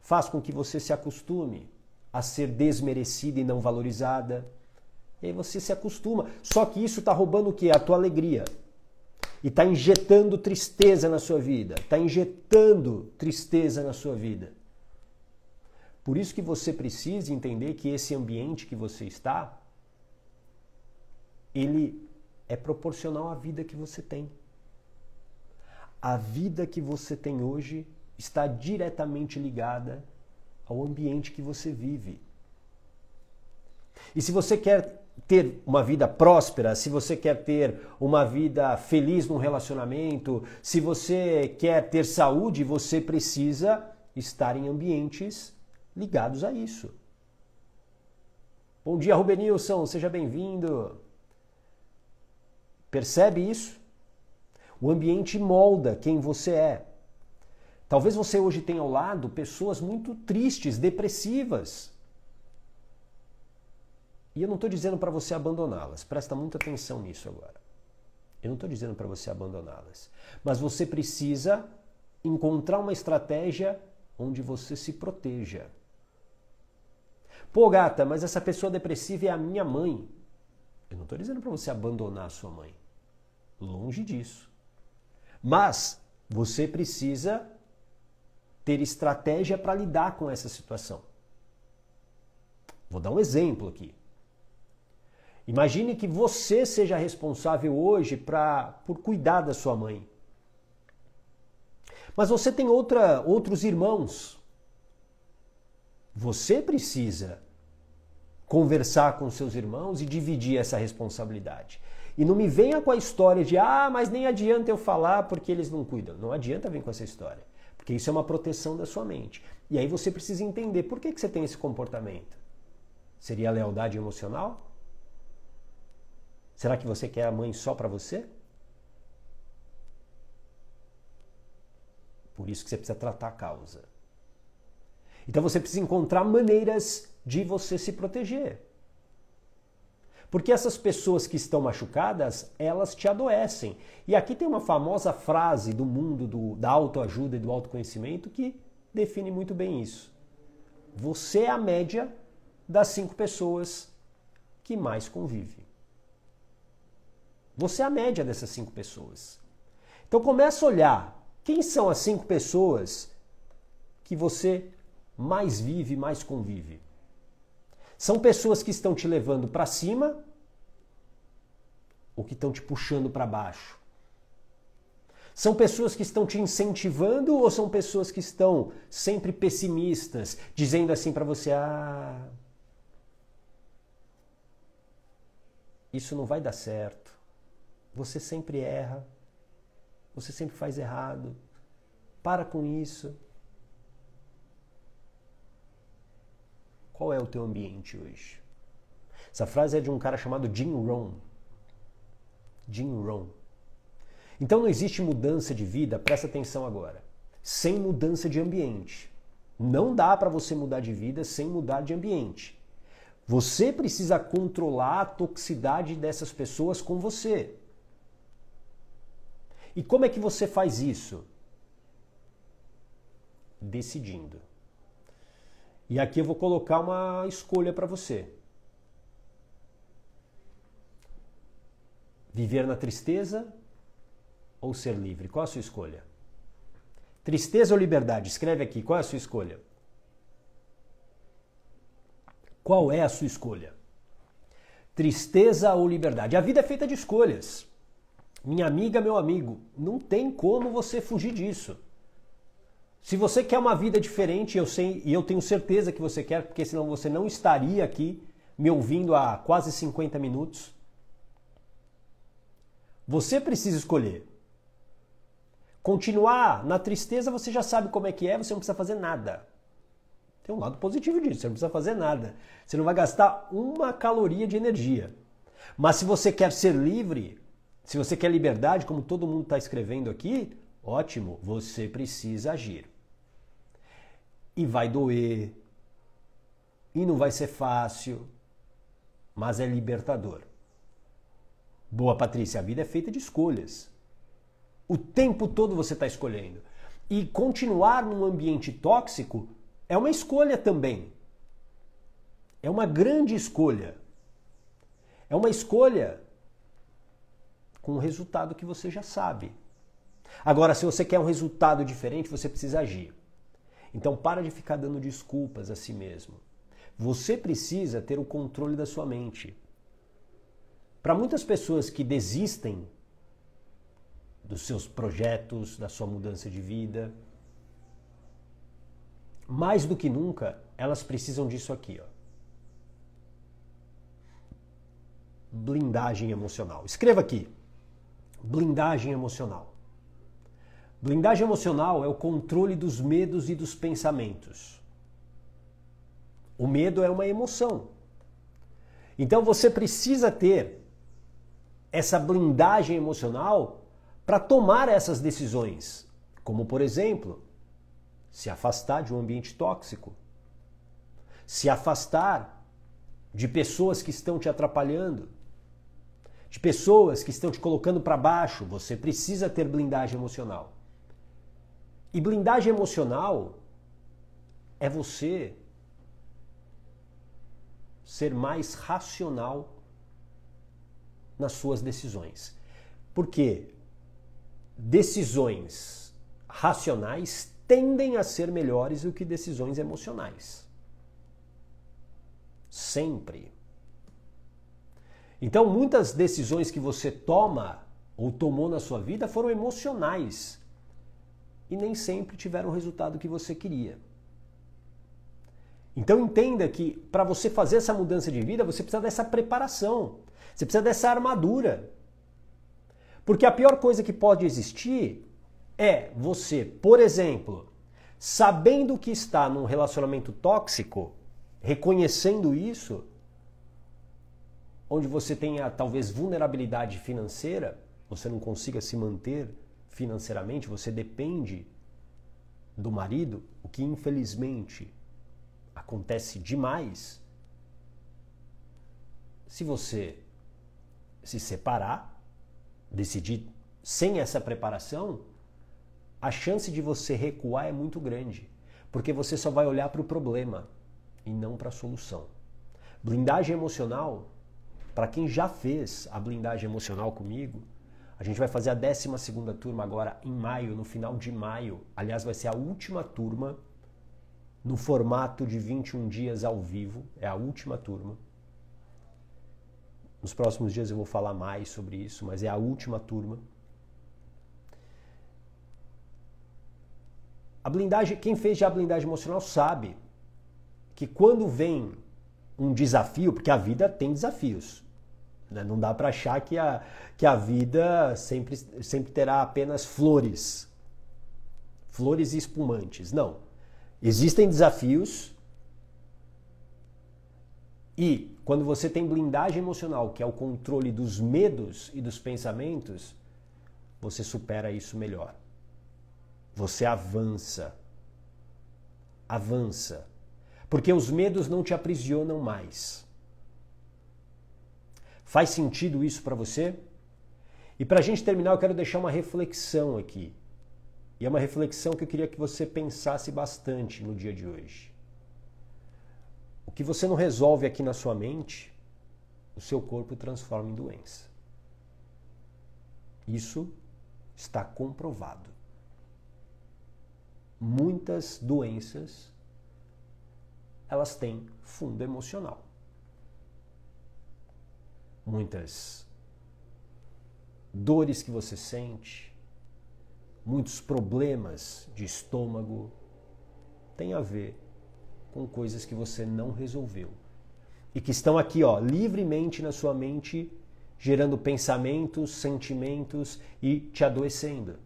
faz com que você se acostume a ser desmerecida e não valorizada e aí você se acostuma. Só que isso está roubando o quê? A tua alegria. E está injetando tristeza na sua vida. Está injetando tristeza na sua vida. Por isso que você precisa entender que esse ambiente que você está, ele é proporcional à vida que você tem. A vida que você tem hoje está diretamente ligada ao ambiente que você vive. E se você quer ter uma vida próspera, se você quer ter uma vida feliz num relacionamento, se você quer ter saúde, você precisa estar em ambientes ligados a isso. Bom dia, Rubenilson, seja bem-vindo. Percebe isso? O ambiente molda quem você é. Talvez você hoje tenha ao lado pessoas muito tristes, depressivas. E eu não estou dizendo para você abandoná-las, presta muita atenção nisso agora. Eu não estou dizendo para você abandoná-las, mas você precisa encontrar uma estratégia onde você se proteja. Pô, gata, mas essa pessoa depressiva é a minha mãe. Eu não estou dizendo para você abandonar a sua mãe. Longe disso. Mas você precisa ter estratégia para lidar com essa situação. Vou dar um exemplo aqui. Imagine que você seja responsável hoje pra, por cuidar da sua mãe. Mas você tem outra, outros irmãos. Você precisa conversar com seus irmãos e dividir essa responsabilidade. E não me venha com a história de, ah, mas nem adianta eu falar porque eles não cuidam. Não adianta vir com essa história. Porque isso é uma proteção da sua mente. E aí você precisa entender por que, que você tem esse comportamento. Seria lealdade emocional? Será que você quer a mãe só para você? Por isso que você precisa tratar a causa. Então você precisa encontrar maneiras de você se proteger. Porque essas pessoas que estão machucadas, elas te adoecem. E aqui tem uma famosa frase do mundo do, da autoajuda e do autoconhecimento que define muito bem isso. Você é a média das cinco pessoas que mais convive. Você é a média dessas cinco pessoas. Então começa a olhar quem são as cinco pessoas que você mais vive, mais convive. São pessoas que estão te levando para cima ou que estão te puxando para baixo. São pessoas que estão te incentivando ou são pessoas que estão sempre pessimistas, dizendo assim para você: "Ah, isso não vai dar certo. Você sempre erra. Você sempre faz errado. Para com isso. Qual é o teu ambiente hoje? Essa frase é de um cara chamado Jim Rohn. Jim Rohn. Então não existe mudança de vida, presta atenção agora. Sem mudança de ambiente. Não dá para você mudar de vida sem mudar de ambiente. Você precisa controlar a toxicidade dessas pessoas com você. E como é que você faz isso? Decidindo. E aqui eu vou colocar uma escolha para você. Viver na tristeza ou ser livre? Qual a sua escolha? Tristeza ou liberdade? Escreve aqui, qual é a sua escolha? Qual é a sua escolha? Tristeza ou liberdade? A vida é feita de escolhas. Minha amiga, meu amigo, não tem como você fugir disso. Se você quer uma vida diferente, eu sei e eu tenho certeza que você quer, porque senão você não estaria aqui me ouvindo há quase 50 minutos. Você precisa escolher. Continuar na tristeza, você já sabe como é que é, você não precisa fazer nada. Tem um lado positivo disso, você não precisa fazer nada. Você não vai gastar uma caloria de energia. Mas se você quer ser livre, se você quer liberdade, como todo mundo está escrevendo aqui, ótimo, você precisa agir. E vai doer, e não vai ser fácil, mas é libertador. Boa, Patrícia, a vida é feita de escolhas. O tempo todo você está escolhendo. E continuar num ambiente tóxico é uma escolha também. É uma grande escolha. É uma escolha com o resultado que você já sabe. Agora, se você quer um resultado diferente, você precisa agir. Então, para de ficar dando desculpas a si mesmo. Você precisa ter o controle da sua mente. Para muitas pessoas que desistem dos seus projetos, da sua mudança de vida, mais do que nunca, elas precisam disso aqui, ó. Blindagem emocional. Escreva aqui. Blindagem emocional. Blindagem emocional é o controle dos medos e dos pensamentos. O medo é uma emoção. Então você precisa ter essa blindagem emocional para tomar essas decisões, como por exemplo, se afastar de um ambiente tóxico, se afastar de pessoas que estão te atrapalhando, de pessoas que estão te colocando para baixo, você precisa ter blindagem emocional. E blindagem emocional é você ser mais racional nas suas decisões. Porque decisões racionais tendem a ser melhores do que decisões emocionais. Sempre. Então, muitas decisões que você toma ou tomou na sua vida foram emocionais e nem sempre tiveram o resultado que você queria. Então entenda que para você fazer essa mudança de vida, você precisa dessa preparação, você precisa dessa armadura. Porque a pior coisa que pode existir é você, por exemplo, sabendo que está num relacionamento tóxico, reconhecendo isso, onde você tenha talvez vulnerabilidade financeira, você não consiga se manter financeiramente, você depende do marido, o que infelizmente acontece demais. Se você se separar, decidir sem essa preparação, a chance de você recuar é muito grande, porque você só vai olhar para o problema e não para a solução. Blindagem emocional para quem já fez a blindagem emocional comigo, a gente vai fazer a 12 turma agora em maio, no final de maio. Aliás, vai ser a última turma no formato de 21 dias ao vivo. É a última turma. Nos próximos dias eu vou falar mais sobre isso, mas é a última turma. A blindagem, quem fez já a blindagem emocional sabe que quando vem um desafio, porque a vida tem desafios. Né? Não dá para achar que a, que a vida sempre, sempre terá apenas flores, flores e espumantes. Não. Existem desafios. E quando você tem blindagem emocional, que é o controle dos medos e dos pensamentos, você supera isso melhor. Você avança. Avança porque os medos não te aprisionam mais. Faz sentido isso para você? E para a gente terminar, eu quero deixar uma reflexão aqui. E é uma reflexão que eu queria que você pensasse bastante no dia de hoje. O que você não resolve aqui na sua mente, o seu corpo transforma em doença. Isso está comprovado. Muitas doenças elas têm fundo emocional. Muitas dores que você sente, muitos problemas de estômago têm a ver com coisas que você não resolveu e que estão aqui, ó, livremente na sua mente, gerando pensamentos, sentimentos e te adoecendo.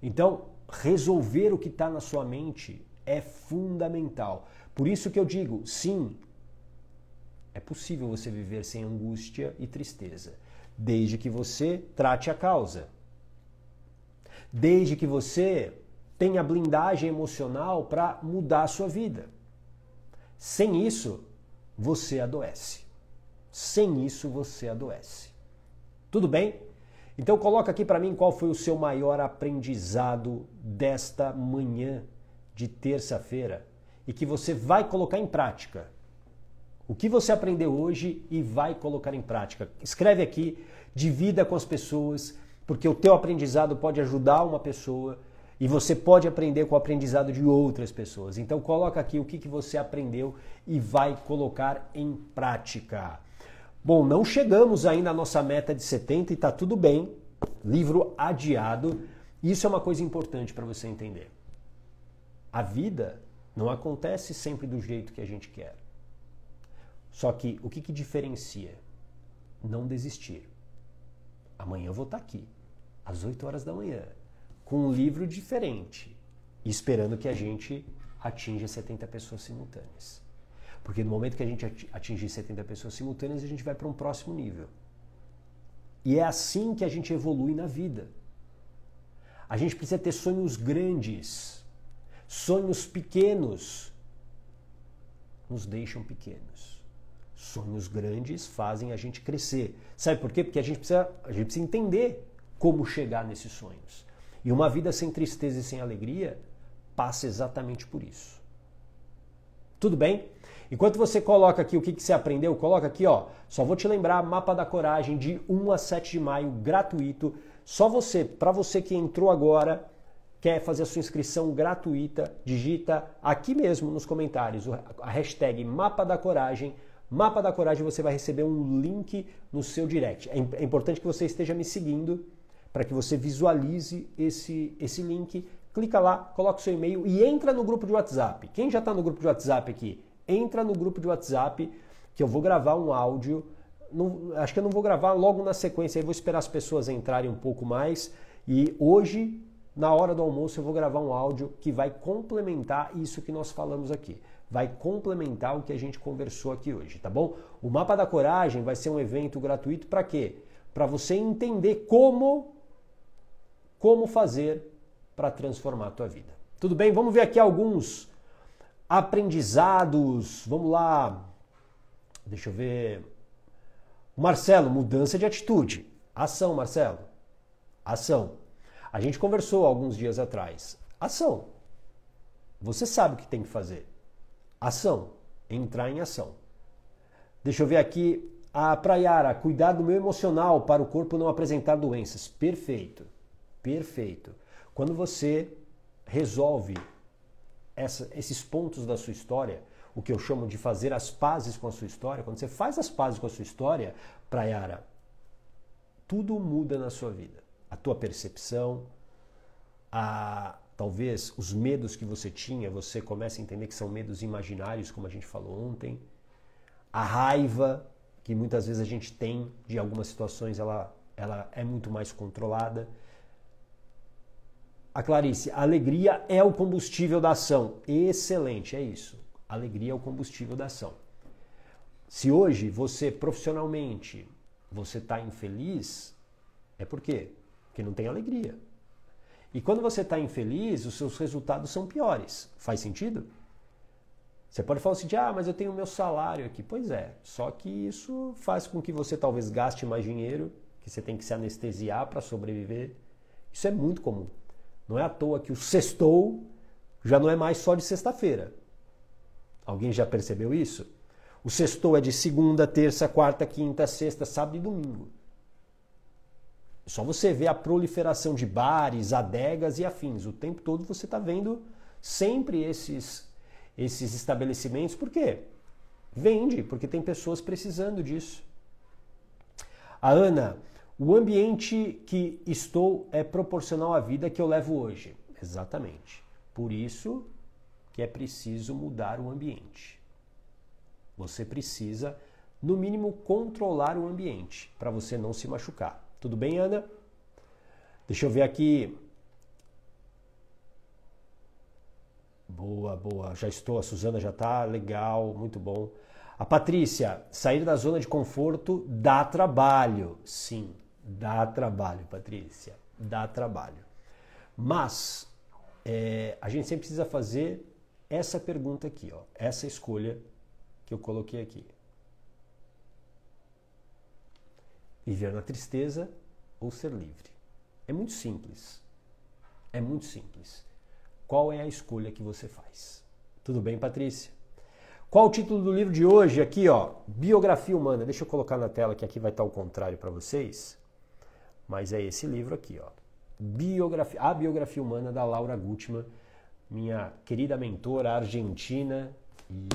Então, resolver o que está na sua mente é fundamental. Por isso que eu digo, sim, é possível você viver sem angústia e tristeza, desde que você trate a causa. Desde que você tenha blindagem emocional para mudar a sua vida. Sem isso, você adoece. Sem isso, você adoece. Tudo bem? Então coloca aqui para mim qual foi o seu maior aprendizado desta manhã de terça-feira e que você vai colocar em prática. O que você aprendeu hoje e vai colocar em prática. Escreve aqui, divida com as pessoas, porque o teu aprendizado pode ajudar uma pessoa e você pode aprender com o aprendizado de outras pessoas. Então coloca aqui o que, que você aprendeu e vai colocar em prática. Bom, não chegamos ainda à nossa meta de 70 e está tudo bem. Livro adiado. Isso é uma coisa importante para você entender. A vida não acontece sempre do jeito que a gente quer. Só que o que, que diferencia? Não desistir. Amanhã eu vou estar tá aqui, às 8 horas da manhã, com um livro diferente, esperando que a gente atinja 70 pessoas simultâneas. Porque no momento que a gente atingir 70 pessoas simultâneas, a gente vai para um próximo nível. E é assim que a gente evolui na vida. A gente precisa ter sonhos grandes Sonhos pequenos nos deixam pequenos. Sonhos grandes fazem a gente crescer. Sabe por quê? Porque a gente precisa, a gente precisa entender como chegar nesses sonhos. E uma vida sem tristeza e sem alegria passa exatamente por isso. Tudo bem? Enquanto você coloca aqui o que, que você aprendeu, coloca aqui, ó. Só vou te lembrar, mapa da coragem de 1 a 7 de maio, gratuito. Só você, para você que entrou agora, quer fazer a sua inscrição gratuita, digita aqui mesmo nos comentários a hashtag Mapa da Coragem. Mapa da Coragem você vai receber um link no seu direct. É, é importante que você esteja me seguindo para que você visualize esse, esse link. Clica lá, coloca o seu e-mail e entra no grupo de WhatsApp. Quem já está no grupo de WhatsApp aqui, entra no grupo de WhatsApp que eu vou gravar um áudio. Não, acho que eu não vou gravar logo na sequência, aí vou esperar as pessoas entrarem um pouco mais. E hoje na hora do almoço eu vou gravar um áudio que vai complementar isso que nós falamos aqui. Vai complementar o que a gente conversou aqui hoje, tá bom? O Mapa da Coragem vai ser um evento gratuito para quê? Para você entender como como fazer para transformar a tua vida. Tudo bem? Vamos ver aqui alguns aprendizados. Vamos lá. Deixa eu ver. Marcelo, mudança de atitude. Ação, Marcelo. Ação. A gente conversou alguns dias atrás. Ação. Você sabe o que tem que fazer. Ação. Entrar em ação. Deixa eu ver aqui. A Prayara, cuidar do meu emocional para o corpo não apresentar doenças. Perfeito. Perfeito. Quando você resolve essa, esses pontos da sua história, o que eu chamo de fazer as pazes com a sua história, quando você faz as pazes com a sua história, Prayara, tudo muda na sua vida a tua percepção, a talvez os medos que você tinha, você começa a entender que são medos imaginários, como a gente falou ontem. A raiva que muitas vezes a gente tem de algumas situações, ela, ela é muito mais controlada. A Clarice, a alegria é o combustível da ação. Excelente, é isso. alegria é o combustível da ação. Se hoje você profissionalmente você está infeliz, é por quê? porque não tem alegria. E quando você está infeliz, os seus resultados são piores. Faz sentido? Você pode falar assim, ah, mas eu tenho meu salário aqui. Pois é, só que isso faz com que você talvez gaste mais dinheiro, que você tem que se anestesiar para sobreviver. Isso é muito comum. Não é à toa que o sextou já não é mais só de sexta-feira. Alguém já percebeu isso? O sextou é de segunda, terça, quarta, quinta, sexta, sábado e domingo. Só você vê a proliferação de bares, adegas e afins. O tempo todo você está vendo sempre esses, esses estabelecimentos. Por quê? Vende, porque tem pessoas precisando disso. A Ana, o ambiente que estou é proporcional à vida que eu levo hoje. Exatamente. Por isso que é preciso mudar o ambiente. Você precisa, no mínimo, controlar o ambiente para você não se machucar. Tudo bem, Ana? Deixa eu ver aqui. Boa, boa. Já estou. A Suzana já está legal, muito bom. A Patrícia, sair da zona de conforto dá trabalho. Sim, dá trabalho, Patrícia. Dá trabalho. Mas é, a gente sempre precisa fazer essa pergunta aqui, ó, essa escolha que eu coloquei aqui. Viver na tristeza ou ser livre. É muito simples. É muito simples. Qual é a escolha que você faz? Tudo bem, Patrícia? Qual o título do livro de hoje? Aqui, ó, Biografia Humana. Deixa eu colocar na tela que aqui vai estar o contrário para vocês. Mas é esse livro aqui, ó. Biografia, a Biografia Humana da Laura Gutman, minha querida mentora argentina e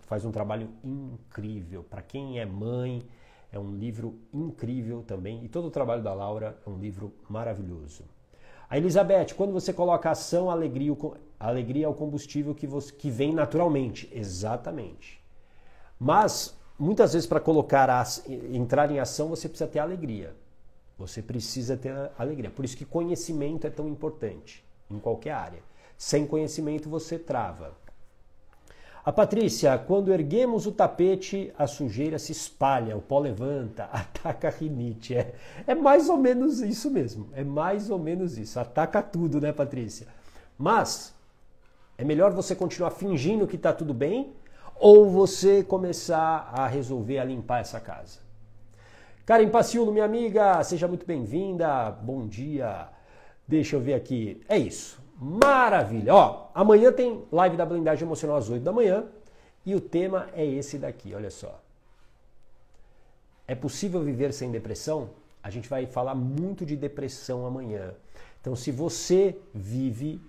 faz um trabalho incrível para quem é mãe, é um livro incrível também, e todo o trabalho da Laura é um livro maravilhoso. A Elizabeth, quando você coloca ação, alegria, alegria é o combustível que, você, que vem naturalmente. Exatamente. Mas, muitas vezes, para colocar a, entrar em ação, você precisa ter alegria. Você precisa ter alegria. Por isso que conhecimento é tão importante em qualquer área. Sem conhecimento, você trava. A Patrícia, quando erguemos o tapete, a sujeira se espalha, o pó levanta, [LAUGHS] ataca a rinite. É, é mais ou menos isso mesmo. É mais ou menos isso. Ataca tudo, né, Patrícia? Mas é melhor você continuar fingindo que está tudo bem ou você começar a resolver a limpar essa casa. Karen Paciulo, minha amiga, seja muito bem-vinda. Bom dia. Deixa eu ver aqui. É isso. Maravilha! Ó, amanhã tem live da blindagem emocional às 8 da manhã e o tema é esse daqui, olha só. É possível viver sem depressão? A gente vai falar muito de depressão amanhã. Então, se você vive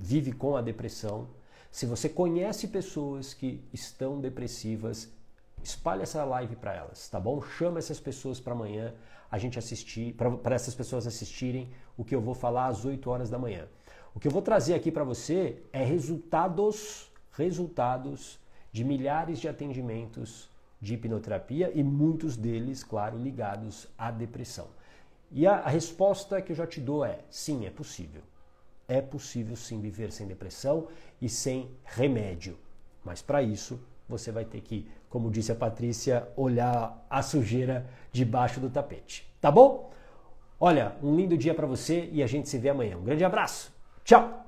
vive com a depressão, se você conhece pessoas que estão depressivas, espalhe essa live para elas, tá bom? Chama essas pessoas para amanhã a gente assistir, para essas pessoas assistirem o que eu vou falar às 8 horas da manhã. O que eu vou trazer aqui para você é resultados, resultados de milhares de atendimentos de hipnoterapia e muitos deles, claro, ligados à depressão. E a, a resposta que eu já te dou é: sim, é possível. É possível sim viver sem depressão e sem remédio. Mas para isso, você vai ter que como disse a Patrícia, olhar a sujeira debaixo do tapete. Tá bom? Olha, um lindo dia para você e a gente se vê amanhã. Um grande abraço. Tchau.